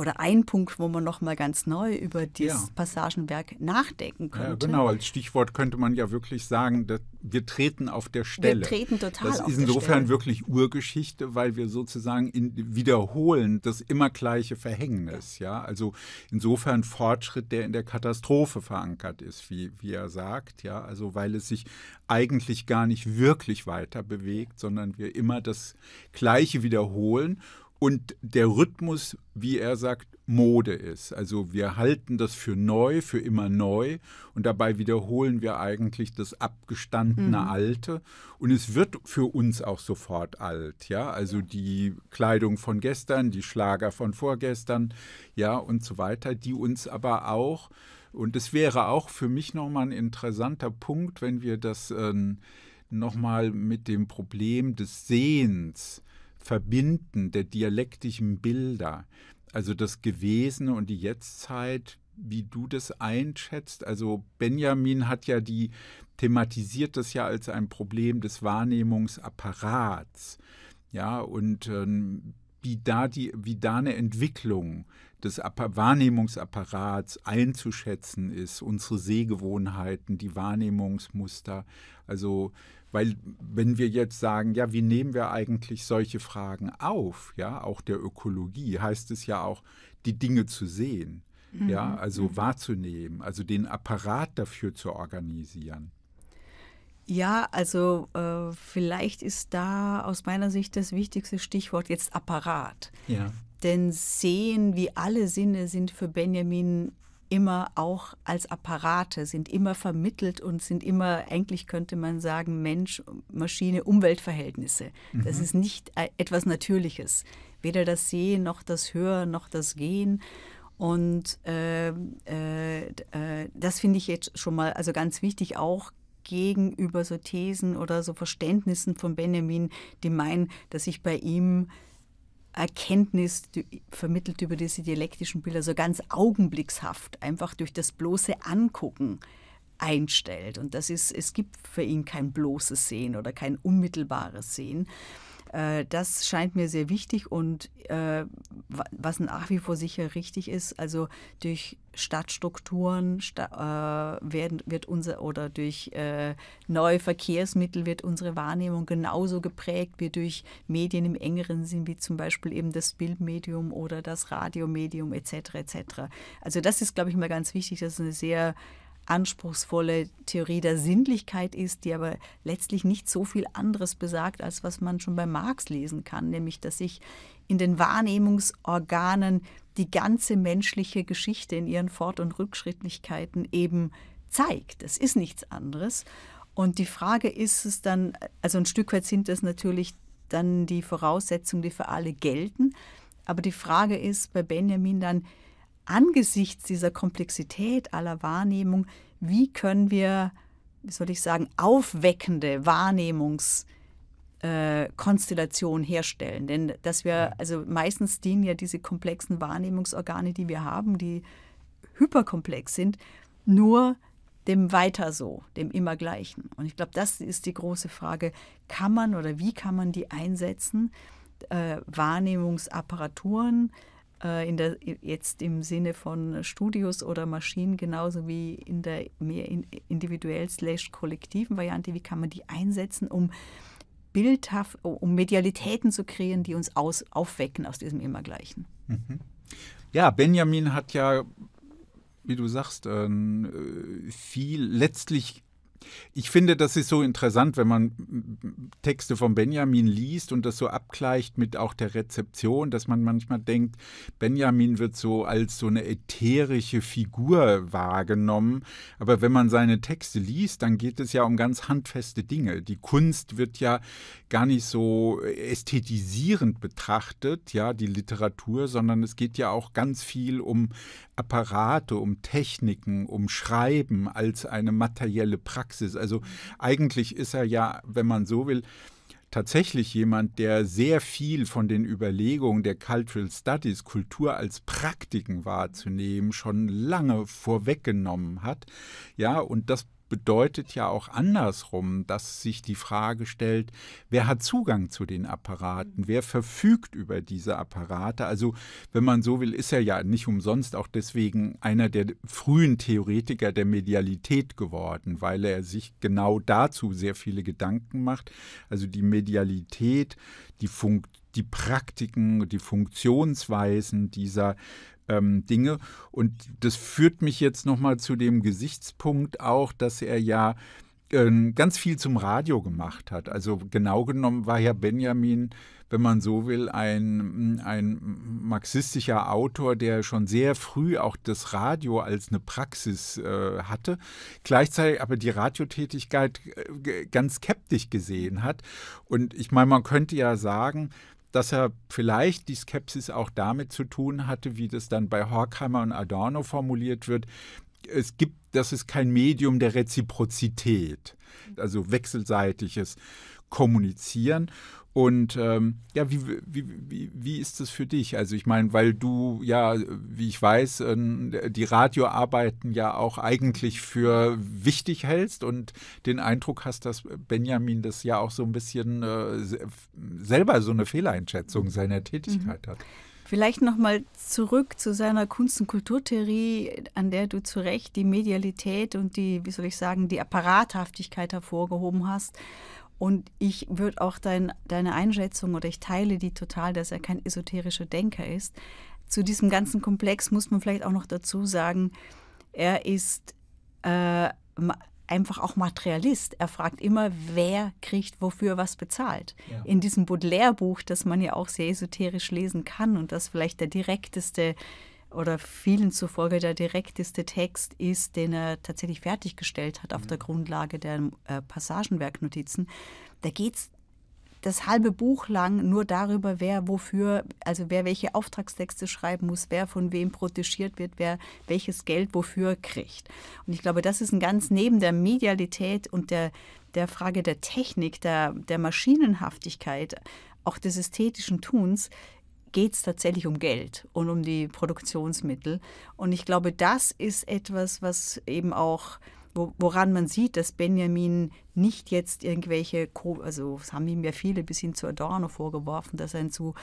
oder ein Punkt, wo man nochmal ganz neu über dieses ja. Passagenwerk nachdenken könnte. Ja, genau, als Stichwort könnte man ja wirklich sagen, wir treten auf der Stelle. Wir treten total das auf der Stelle. Das ist insofern wirklich Urgeschichte, weil wir sozusagen in, wiederholen das immer gleiche Verhängnis. Ja. ja. Also insofern Fortschritt, der in der Katastrophe verankert ist, wie, wie er sagt. Ja. Also weil es sich eigentlich gar nicht wirklich weiter bewegt, sondern wir immer das Gleiche wiederholen und der Rhythmus, wie er sagt, Mode ist. Also wir halten das für neu, für immer neu und dabei wiederholen wir eigentlich das abgestandene mhm. Alte und es wird für uns auch sofort alt, ja? Also die Kleidung von gestern, die Schlager von vorgestern, ja und so weiter, die uns aber auch und es wäre auch für mich nochmal ein interessanter Punkt, wenn wir das äh, nochmal mit dem Problem des Sehens Verbinden der dialektischen Bilder, also das Gewesen und die Jetztzeit, wie du das einschätzt. Also Benjamin hat ja die thematisiert das ja als ein Problem des Wahrnehmungsapparats. Ja, und ähm, wie da, die, wie da eine Entwicklung des Appa Wahrnehmungsapparats einzuschätzen ist, unsere Sehgewohnheiten, die Wahrnehmungsmuster. Also weil wenn wir jetzt sagen, ja, wie nehmen wir eigentlich solche Fragen auf, ja, auch der Ökologie, heißt es ja auch, die Dinge zu sehen, mhm. ja, also mhm. wahrzunehmen, also den Apparat dafür zu organisieren. Ja, also äh, vielleicht ist da aus meiner Sicht das wichtigste Stichwort jetzt Apparat. Ja. Denn sehen wie alle Sinne sind für Benjamin immer auch als Apparate, sind immer vermittelt und sind immer, eigentlich könnte man sagen, Mensch, Maschine, Umweltverhältnisse. Mhm. Das ist nicht äh, etwas Natürliches. Weder das Sehen noch das Hören noch das Gehen. Und ähm, äh, äh, das finde ich jetzt schon mal also ganz wichtig, auch gegenüber so Thesen oder so Verständnissen von Benjamin, die meinen, dass ich bei ihm Erkenntnis vermittelt über diese dialektischen Bilder so ganz augenblickshaft, einfach durch das bloße Angucken einstellt. Und das ist, es gibt für ihn kein bloßes Sehen oder kein unmittelbares Sehen, äh, das scheint mir sehr wichtig und äh, was nach wie vor sicher richtig ist, also durch Stadtstrukturen sta äh, werden, wird unser oder durch neue Verkehrsmittel wird unsere Wahrnehmung genauso geprägt wie durch Medien im engeren Sinn, wie zum Beispiel eben das Bildmedium oder das Radiomedium etc. etc. Also das ist, glaube ich, mal ganz wichtig, dass es eine sehr anspruchsvolle Theorie der Sinnlichkeit ist, die aber letztlich nicht so viel anderes besagt, als was man schon bei Marx lesen kann, nämlich dass sich in den Wahrnehmungsorganen die ganze menschliche Geschichte in ihren Fort- und Rückschrittlichkeiten eben zeigt. Das ist nichts anderes. Und die Frage ist es dann, also ein Stück weit sind das natürlich dann die Voraussetzungen, die für alle gelten. Aber die Frage ist bei Benjamin dann, angesichts dieser Komplexität aller Wahrnehmung, wie können wir, wie soll ich sagen, aufweckende Wahrnehmungskonstellationen äh, herstellen? Denn dass wir, also meistens dienen ja diese komplexen Wahrnehmungsorgane, die wir haben, die hyperkomplex sind, nur dem Weiter so, dem Immergleichen. Und ich glaube, das ist die große Frage, kann man oder wie kann man die einsetzen? Äh, Wahrnehmungsapparaturen, äh, in der, jetzt im Sinne von Studios oder Maschinen genauso wie in der mehr individuell slash kollektiven Variante, wie kann man die einsetzen, um bildhaft, um Medialitäten zu kreieren, die uns aus, aufwecken aus diesem Immergleichen. Mhm. Ja, Benjamin hat ja, wie du sagst, äh, viel letztlich ich finde, das ist so interessant, wenn man Texte von Benjamin liest und das so abgleicht mit auch der Rezeption, dass man manchmal denkt, Benjamin wird so als so eine ätherische Figur wahrgenommen. Aber wenn man seine Texte liest, dann geht es ja um ganz handfeste Dinge. Die Kunst wird ja gar nicht so ästhetisierend betrachtet, ja, die Literatur, sondern es geht ja auch ganz viel um Apparate, um Techniken, um Schreiben als eine materielle Praxis. Also eigentlich ist er ja, wenn man so will, tatsächlich jemand, der sehr viel von den Überlegungen der Cultural Studies, Kultur als Praktiken wahrzunehmen, schon lange vorweggenommen hat. Ja, und das bedeutet ja auch andersrum, dass sich die Frage stellt, wer hat Zugang zu den Apparaten, wer verfügt über diese Apparate. Also wenn man so will, ist er ja nicht umsonst auch deswegen einer der frühen Theoretiker der Medialität geworden, weil er sich genau dazu sehr viele Gedanken macht. Also die Medialität, die Funktion, die Praktiken, die Funktionsweisen dieser ähm, Dinge. Und das führt mich jetzt nochmal zu dem Gesichtspunkt auch, dass er ja ähm, ganz viel zum Radio gemacht hat. Also genau genommen war ja Benjamin, wenn man so will, ein, ein marxistischer Autor, der schon sehr früh auch das Radio als eine Praxis äh, hatte, gleichzeitig aber die Radiotätigkeit äh, ganz skeptisch gesehen hat. Und ich meine, man könnte ja sagen, dass er vielleicht die Skepsis auch damit zu tun hatte, wie das dann bei Horkheimer und Adorno formuliert wird. Es gibt, das ist kein Medium der Reziprozität, also wechselseitiges Kommunizieren. Und ähm, ja, wie, wie, wie, wie ist das für dich? Also ich meine, weil du ja, wie ich weiß, ähm, die Radioarbeiten ja auch eigentlich für wichtig hältst und den Eindruck hast, dass Benjamin das ja auch so ein bisschen äh, selber so eine Fehleinschätzung mhm. seiner Tätigkeit mhm. hat. Vielleicht nochmal zurück zu seiner Kunst- und Kulturtheorie, an der du zu Recht die Medialität und die, wie soll ich sagen, die Apparathaftigkeit hervorgehoben hast. Und ich würde auch dein, deine Einschätzung, oder ich teile die total, dass er kein esoterischer Denker ist. Zu diesem ganzen Komplex muss man vielleicht auch noch dazu sagen, er ist äh, einfach auch Materialist. Er fragt immer, wer kriegt wofür was bezahlt. Ja. In diesem Baudelaire-Buch, das man ja auch sehr esoterisch lesen kann und das vielleicht der direkteste oder vielen zufolge der direkteste Text ist, den er tatsächlich fertiggestellt hat auf mhm. der Grundlage der äh, Passagenwerknotizen. Da geht es das halbe Buch lang nur darüber, wer wofür, also wer welche Auftragstexte schreiben muss, wer von wem protegiert wird, wer welches Geld wofür kriegt. Und ich glaube, das ist ein ganz neben der Medialität und der, der Frage der Technik, der, der Maschinenhaftigkeit, auch des ästhetischen Tuns, geht es tatsächlich um Geld und um die Produktionsmittel. Und ich glaube, das ist etwas, was eben auch woran man sieht, dass Benjamin nicht jetzt irgendwelche, also das haben ihm ja viele bis hin zu Adorno vorgeworfen, dass er ein zu,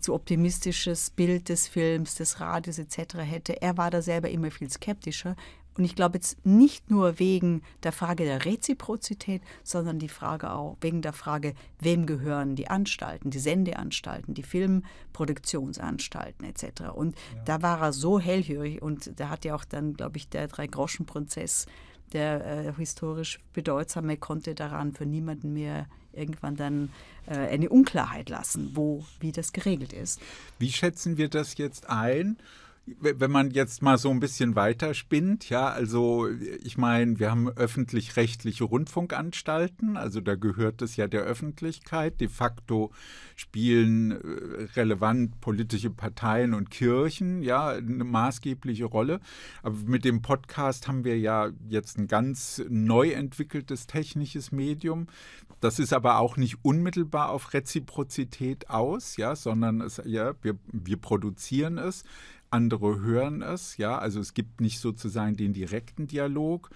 zu optimistisches Bild des Films, des Radios etc. hätte. Er war da selber immer viel skeptischer, und ich glaube jetzt nicht nur wegen der Frage der Reziprozität, sondern die Frage auch wegen der Frage, wem gehören die Anstalten, die Sendeanstalten, die Filmproduktionsanstalten etc. Und ja. da war er so hellhörig und da hat ja auch dann, glaube ich, der drei groschen prinzess der äh, historisch bedeutsame, konnte daran für niemanden mehr irgendwann dann äh, eine Unklarheit lassen, wo, wie das geregelt ist. Wie schätzen wir das jetzt ein? wenn man jetzt mal so ein bisschen weiter spinnt, ja, also ich meine, wir haben öffentlich-rechtliche Rundfunkanstalten, also da gehört es ja der Öffentlichkeit. De facto spielen äh, relevant politische Parteien und Kirchen ja eine maßgebliche Rolle. Aber mit dem Podcast haben wir ja jetzt ein ganz neu entwickeltes technisches Medium. Das ist aber auch nicht unmittelbar auf Reziprozität aus, ja, sondern es, ja, wir, wir produzieren es andere hören es, ja, also es gibt nicht sozusagen den direkten Dialog.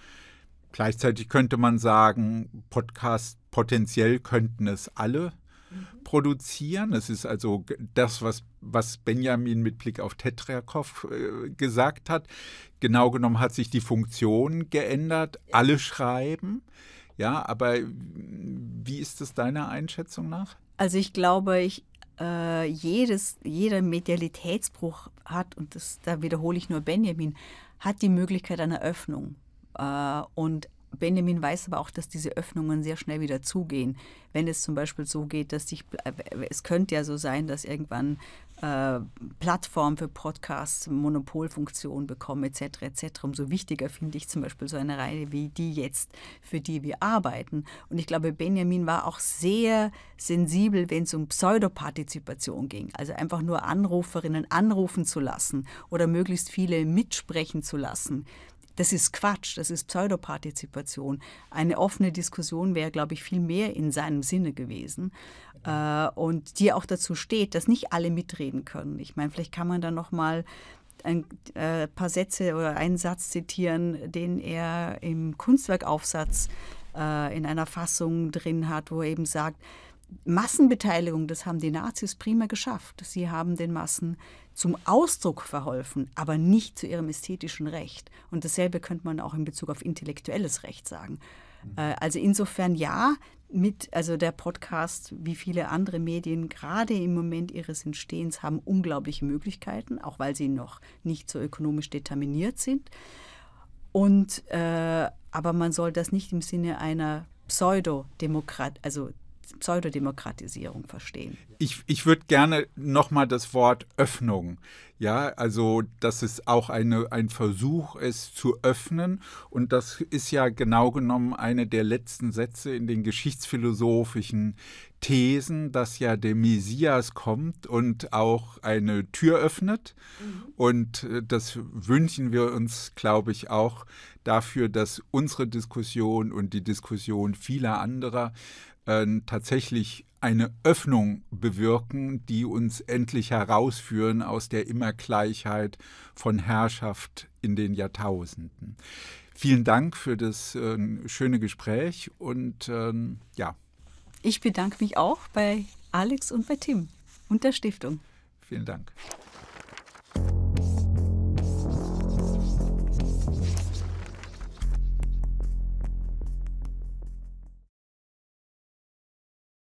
Gleichzeitig könnte man sagen, Podcast potenziell könnten es alle mhm. produzieren. Es ist also das, was, was Benjamin mit Blick auf Tetrakow äh, gesagt hat. Genau genommen hat sich die Funktion geändert. Alle schreiben. Ja, aber wie ist es deiner Einschätzung nach? Also ich glaube, ich, äh, jedes, jeder Medialitätsbruch hat, und das, da wiederhole ich nur Benjamin, hat die Möglichkeit einer Öffnung. Äh, und Benjamin weiß aber auch, dass diese Öffnungen sehr schnell wieder zugehen. Wenn es zum Beispiel so geht, dass sich, äh, es könnte ja so sein, dass irgendwann äh, Plattform für Podcasts, Monopolfunktion bekommen etc. etc. Umso wichtiger finde ich zum Beispiel so eine Reihe wie die jetzt, für die wir arbeiten. Und ich glaube, Benjamin war auch sehr sensibel, wenn es um Pseudopartizipation ging. Also einfach nur Anruferinnen anrufen zu lassen oder möglichst viele mitsprechen zu lassen. Das ist Quatsch, das ist Pseudopartizipation. Eine offene Diskussion wäre, glaube ich, viel mehr in seinem Sinne gewesen. Äh, und die auch dazu steht, dass nicht alle mitreden können. Ich meine, vielleicht kann man da noch mal ein äh, paar Sätze oder einen Satz zitieren, den er im Kunstwerkaufsatz äh, in einer Fassung drin hat, wo er eben sagt, Massenbeteiligung, das haben die Nazis prima geschafft. Sie haben den Massen zum Ausdruck verholfen, aber nicht zu ihrem ästhetischen Recht. Und dasselbe könnte man auch in Bezug auf intellektuelles Recht sagen. Äh, also insofern ja, mit, also der Podcast, wie viele andere Medien, gerade im Moment ihres Entstehens, haben unglaubliche Möglichkeiten, auch weil sie noch nicht so ökonomisch determiniert sind. Und, äh, aber man soll das nicht im Sinne einer Pseudo-Demokratie, also Pseudodemokratisierung verstehen. Ich, ich würde gerne nochmal das Wort Öffnung. Ja, also dass es auch eine, ein Versuch ist zu öffnen. Und das ist ja genau genommen eine der letzten Sätze in den geschichtsphilosophischen Thesen, dass ja der Messias kommt und auch eine Tür öffnet. Mhm. Und äh, das wünschen wir uns, glaube ich, auch dafür, dass unsere Diskussion und die Diskussion vieler anderer äh, tatsächlich eine Öffnung bewirken, die uns endlich herausführen aus der Immergleichheit von Herrschaft in den Jahrtausenden. Vielen Dank für das äh, schöne Gespräch und ähm, ja. Ich bedanke mich auch bei Alex und bei Tim und der Stiftung. Vielen Dank.